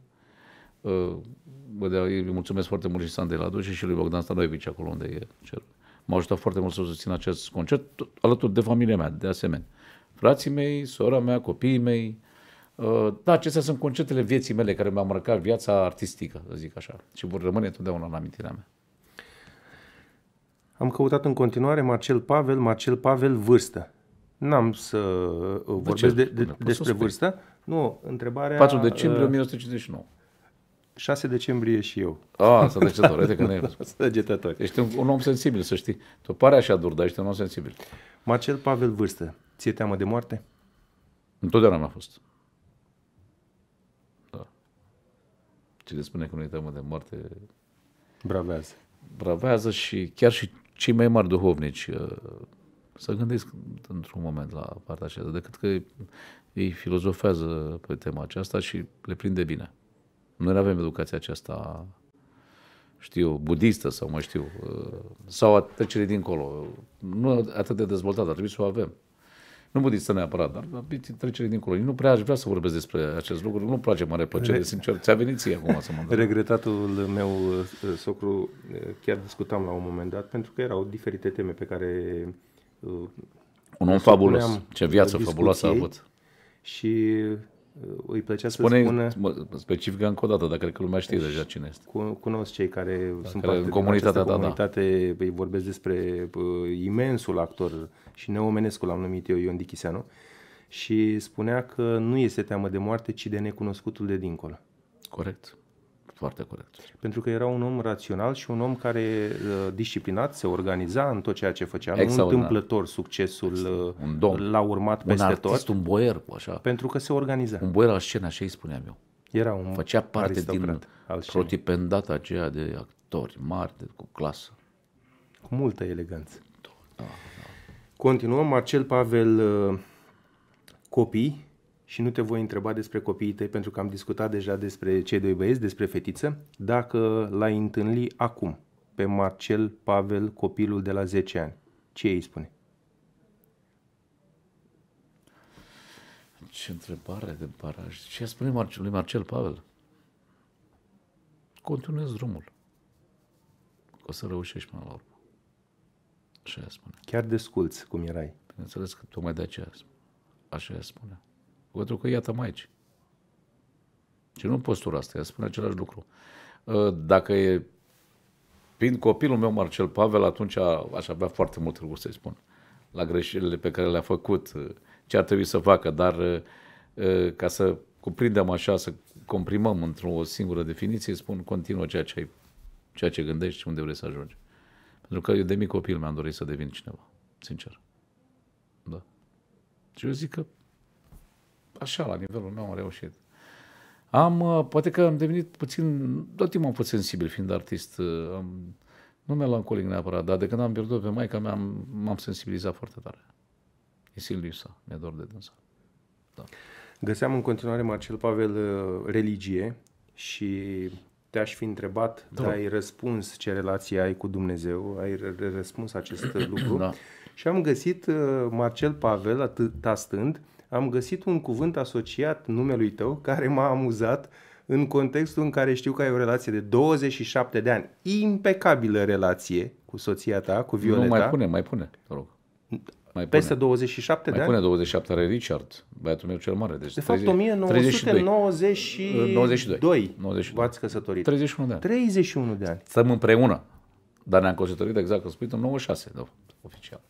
Bă, de, îi mulțumesc foarte mult și Sandei Laduce și lui Bogdan Stanoevici acolo unde e cel. M-a ajutat foarte mult să susțin acest concert alături de familia mea, de asemenea. Frații mei, sora mea, copiii mei, Uh, da, acestea sunt concertele vieții mele care mi-au marcat viața artistică, să zic așa, și vor rămâne întotdeauna în amintirea mea. Am căutat în continuare Marcel Pavel, Marcel Pavel vârstă. N-am să uh, de vorbesc de, de, de, despre vârstă. Nu, întrebarea... 4 decembrie uh, 1959. 6 decembrie și eu. A, sunt degetator, că nu e [LAUGHS] Săgetător. Ești un, un, om sensibil, să știi. Tu pare așa dur, dar ești un om sensibil. Marcel Pavel Vârstă, Ți-e teamă de moarte? Întotdeauna mi-a fost. cine spune că nu uităm de moarte, bravează. Bravează și chiar și cei mai mari duhovnici uh, să gândesc într-un moment la partea aceasta, decât că ei filozofează pe tema aceasta și le prinde bine. Noi nu avem educația aceasta, știu, budistă sau mai știu, uh, sau a trecerii dincolo. Nu atât de dezvoltată, ar trebui să o avem nu budistă neapărat, dar trecere dincolo. nu prea aș vrea să vorbesc despre acest lucru, nu-mi place mare plăcere, Re... sincer. Ți-a venit ție acum să mă întreb. Regretatul meu socru, chiar discutam la un moment dat, pentru că erau diferite teme pe care... Uh, un om fabulos, ce viață fabuloasă a avut. Și îi plăcea spune, să spună... Specifică încă o dată, dar cred că lumea știe deja cine este. Cunosc cei care da, sunt care parte în comunitatea din comunitate, da, da. vorbesc despre uh, imensul actor și neomenescul l-am numit eu, Ion Dichiseanu, și spunea că nu este teamă de moarte, ci de necunoscutul de dincolo. Corect foarte corect. Pentru că era un om rațional și un om care uh, disciplinat se organiza în tot ceea ce făcea. Nu exact, da. întâmplător succesul exact. uh, un domn, l-a urmat peste un artist, tot. un boier, așa. Pentru că se organiza. Un boier al scenei, așa îi spuneam eu. Era un Făcea parte din protipendata aceea de actori mari, de, cu clasă. Cu multă eleganță. Da, da. Continuăm, Marcel Pavel uh, Copii, și nu te voi întreba despre copiii tăi pentru că am discutat deja despre cei doi băieți, despre fetiță, dacă l-ai întâlni acum pe Marcel Pavel, copilul de la 10 ani. Ce îi spune? Ce întrebare de baraj. Ce spune Marcel, lui Marcel Pavel? Continuez drumul. O să reușești până la urmă. Așa spune. Chiar desculți cum erai. Bineînțeles că tocmai de aceea așa spune. Pentru că iată mai aici. Și nu postura asta, ea spune același lucru. Ă, dacă e prin copilul meu Marcel Pavel, atunci aș avea foarte mult lucruri să-i spun la greșelile pe care le-a făcut, ă, ce ar trebui să facă, dar ă, ca să cuprindem așa, să comprimăm într-o singură definiție, spun continuă ceea ce, ai, ceea ce gândești și unde vrei să ajungi. Pentru că eu de mic copil mi-am dorit să devin cineva, sincer. Da. Și eu zic că așa, la nivelul meu am reușit. Am, uh, poate că am devenit puțin, tot timpul am fost sensibil fiind artist, uh, am, nu melancolic neapărat, dar de când am pierdut pe maica mea, m-am sensibilizat foarte tare. E Silviu să, mi-e dor de dânsa. Da. Găseam în continuare, Marcel Pavel, uh, religie și te-aș fi întrebat, da. ai răspuns ce relație ai cu Dumnezeu, ai răspuns acest [CLEARS THROAT] lucru da. și am găsit Marcel Pavel, atât stând, am găsit un cuvânt asociat numelui tău care m-a amuzat în contextul în care știu că ai o relație de 27 de ani, impecabilă relație cu soția ta, cu Violeta. Nu, mai pune, mai pune, te rog. Mai Peste pune. 27 mai de pune 27 are Richard, băiatul meu cel mare. Deci de 30, fapt, 1992. 92. 92. V-ați căsătorit. 31 de ani. 31 de ani. Stăm împreună. Dar ne-am căsătorit, exact, cum spui, în 96, da, oficial.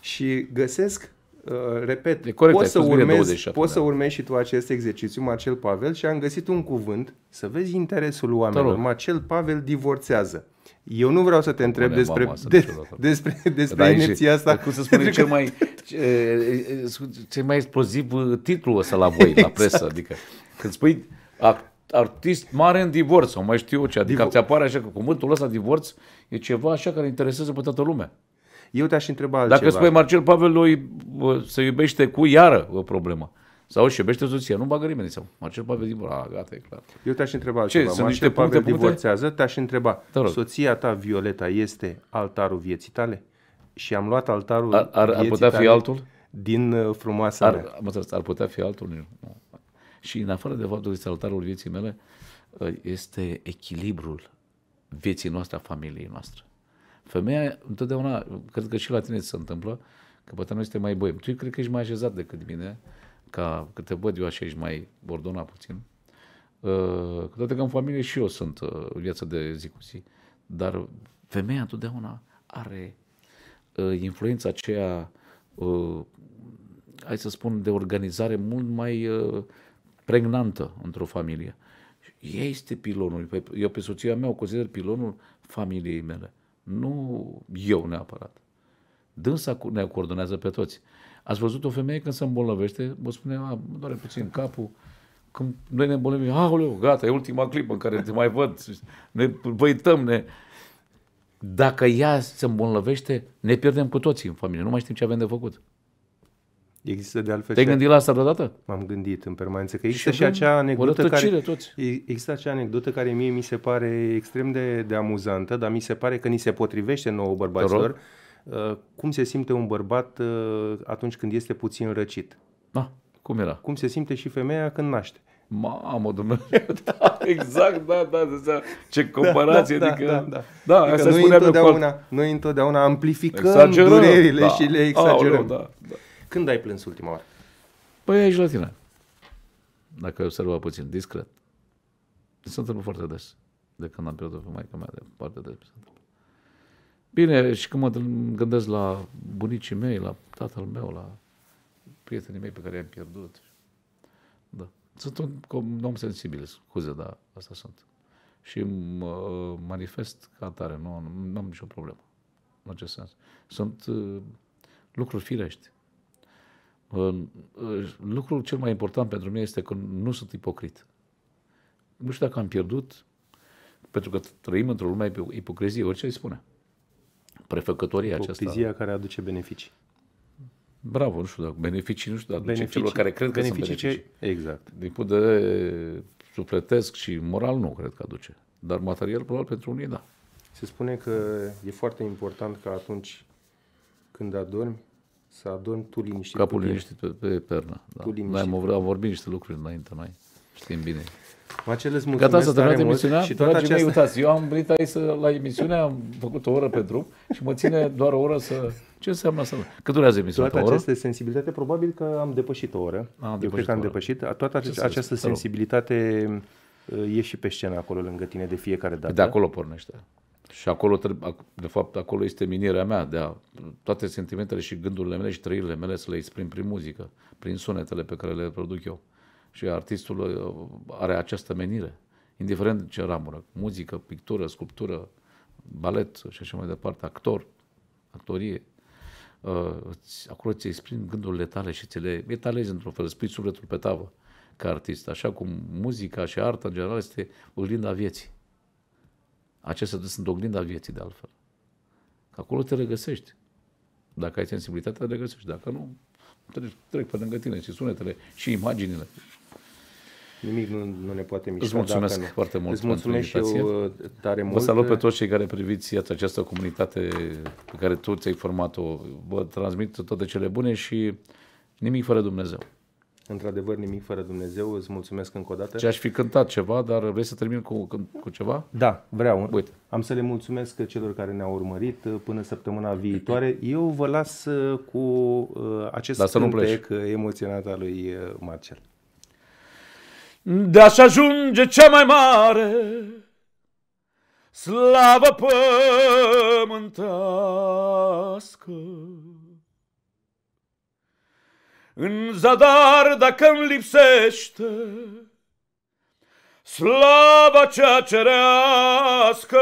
Și găsesc Uh, repet, e corect, poți, să urmezi, 27, poți da. să urmezi și tu acest exercițiu, Marcel Pavel, și am găsit un cuvânt să vezi interesul oamenilor. Marcel Pavel divorțează. Eu nu vreau să te întreb despre, de, despre, despre, despre da, asta. Cum să spune, cel mai, cel mai exploziv uh, titlu ăsta la voi, exact. la presă. Adică când spui artist mare în divorț, sau mai știu eu ce, adică Divo- ți apare așa că cuvântul ăsta divorț e ceva așa care interesează pe toată lumea. Eu te-aș întreba altceva. Dacă spui Marcel Pavel lui, se iubește cu iară o problemă. Sau își iubește soția, nu bagă nimeni sau Marcel Pavel divorțează. a, gata, e clar. Eu te-aș întreba Ce, altceva. Sunt Marcel niște Pavel puncte? divorțează, te-aș întreba, soția ta, Violeta, este altarul vieții tale? Și am luat altarul ar, ar, ar putea fi altul? Din uh, frumoasa ar, mea. ar putea fi altul? Nu. Și în afară de faptul că este altarul vieții mele, uh, este echilibrul vieții noastre, a familiei noastre. Femeia, întotdeauna, cred că și la tine se întâmplă, că poate nu este mai boi. Tu cred că ești mai așezat decât mine, ca că te văd eu așa, ești mai bordona puțin. Uh, cu toate că în familie și eu sunt uh, în viața de zi cu zi. Dar femeia întotdeauna are uh, influența aceea, hai să spun, de organizare mult mai pregnantă într-o familie. Ea este pilonul. Eu pe soția mea o consider pilonul familiei mele. Nu eu neapărat. Dânsa ne coordonează pe toți. Ați văzut o femeie când se îmbolnăvește, vă spune, a, mă doare puțin capul, când noi ne îmbolnăvim, aoleu, gata, e ultima clipă în care te mai văd, ne văităm, ne... Dacă ea se îmbolnăvește, ne pierdem cu toții în familie, nu mai știm ce avem de făcut. Există de altfel Te-ai gândit la asta vreodată? M-am gândit în permanență că există și, și acea anecdotă care, toți. există acea anecdotă care mie mi se pare extrem de, de amuzantă, dar mi se pare că ni se potrivește nouă bărbaților uh, cum se simte un bărbat uh, atunci când este puțin răcit. Ah, cum era? Cum se simte și femeia când naște. Mamă, Dumnezeu, [LAUGHS] da, exact, da, da, da, da. ce da, comparație, da, da, adică, da, da, da. da adică noi, întotdeauna, noi întotdeauna amplificăm exagerăm, durerile da. și le exagerăm. Aoleu, da, da. Când ai plâns ultima oară? Păi aici la tine. Dacă ai observat puțin, discret. Se întâmplă foarte des. De când am pierdut pe maica mea, de foarte des se întâmplă. Bine, și când mă gândesc la bunicii mei, la tatăl meu, la prietenii mei pe care i-am pierdut. Da. Sunt un, un om sensibil, scuze, dar asta sunt. Și mă manifest ca atare, nu, nu am nicio problemă în acest sens. Sunt uh, lucruri firești lucrul cel mai important pentru mine este că nu sunt ipocrit. Nu știu dacă am pierdut, pentru că trăim într-o lume a ipocriziei, orice îi spune. Prefăcătoria Ipocrizia care aduce beneficii. Bravo, nu știu dacă beneficii, nu știu, aduce beneficii, celor care cred că beneficii sunt beneficii. Ce... Exact. Din punct de vedere sufletesc și moral nu cred că aduce, dar material probabil pentru unii da. Se spune că e foarte important că atunci când adormi să adormi tu liniștit. Capul pe liniștit pe, pe pernă. Da. Tu da, liniștit. Noi am, am vorbit niște lucruri înainte noi. Știm bine. Marcel, Gata, să terminat emisiunea. Și tot Dragii aceasta... mei, uitați, eu am venit aici să, la emisiune, am făcut o oră pe drum și mă ține doar o oră să... Ce înseamnă asta? Cât durează emisiunea? Toată această oră? sensibilitate, probabil că am depășit o oră. Am eu cred că am depășit. Toată ace- această sensibilitate uh, e și pe scenă acolo lângă tine de fiecare dată. Păi de acolo pornește. Și acolo, de fapt, acolo este minirea mea de a, toate sentimentele și gândurile mele și trăirile mele să le exprim prin muzică, prin sunetele pe care le produc eu. Și artistul uh, are această menire, indiferent de ce ramură, muzică, pictură, sculptură, balet și așa mai departe, actor, actorie. Uh, acolo ți exprim gândurile tale și ți le etalezi într-un fel, spui sufletul pe tavă ca artist, așa cum muzica și arta în general este oglinda vieții. Acestea sunt oglinda vieții de altfel. Că acolo te regăsești. Dacă ai sensibilitatea, te regăsești. Dacă nu, trec, trec pe lângă tine și sunetele și imaginile. Nimic nu, nu ne poate mișca. Îți mulțumesc dacă nu. foarte mult Îți mulțumesc și eu tare mult. Vă salut pe toți cei care priviți iată, această comunitate pe care tu ți-ai format-o. Vă transmit toate cele bune și nimic fără Dumnezeu. Într-adevăr, nimic fără Dumnezeu. Îți mulțumesc încă o dată. Și aș fi cântat ceva, dar vrei să termin cu, cu ceva? Da, vreau. Uite. Am să le mulțumesc celor care ne-au urmărit uh, până săptămâna viitoare. Eu vă las uh, cu uh, acest da, cântec emoționat al lui Marcel. De aș ajunge cea mai mare slavă pământească. În zadar dacă îmi lipsește Slava cea cerească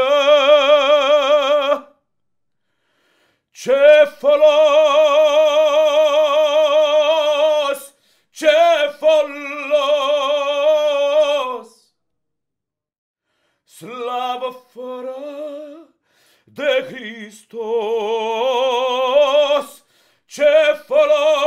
Ce folos, ce folos Slavă fără de Hristos Ce folos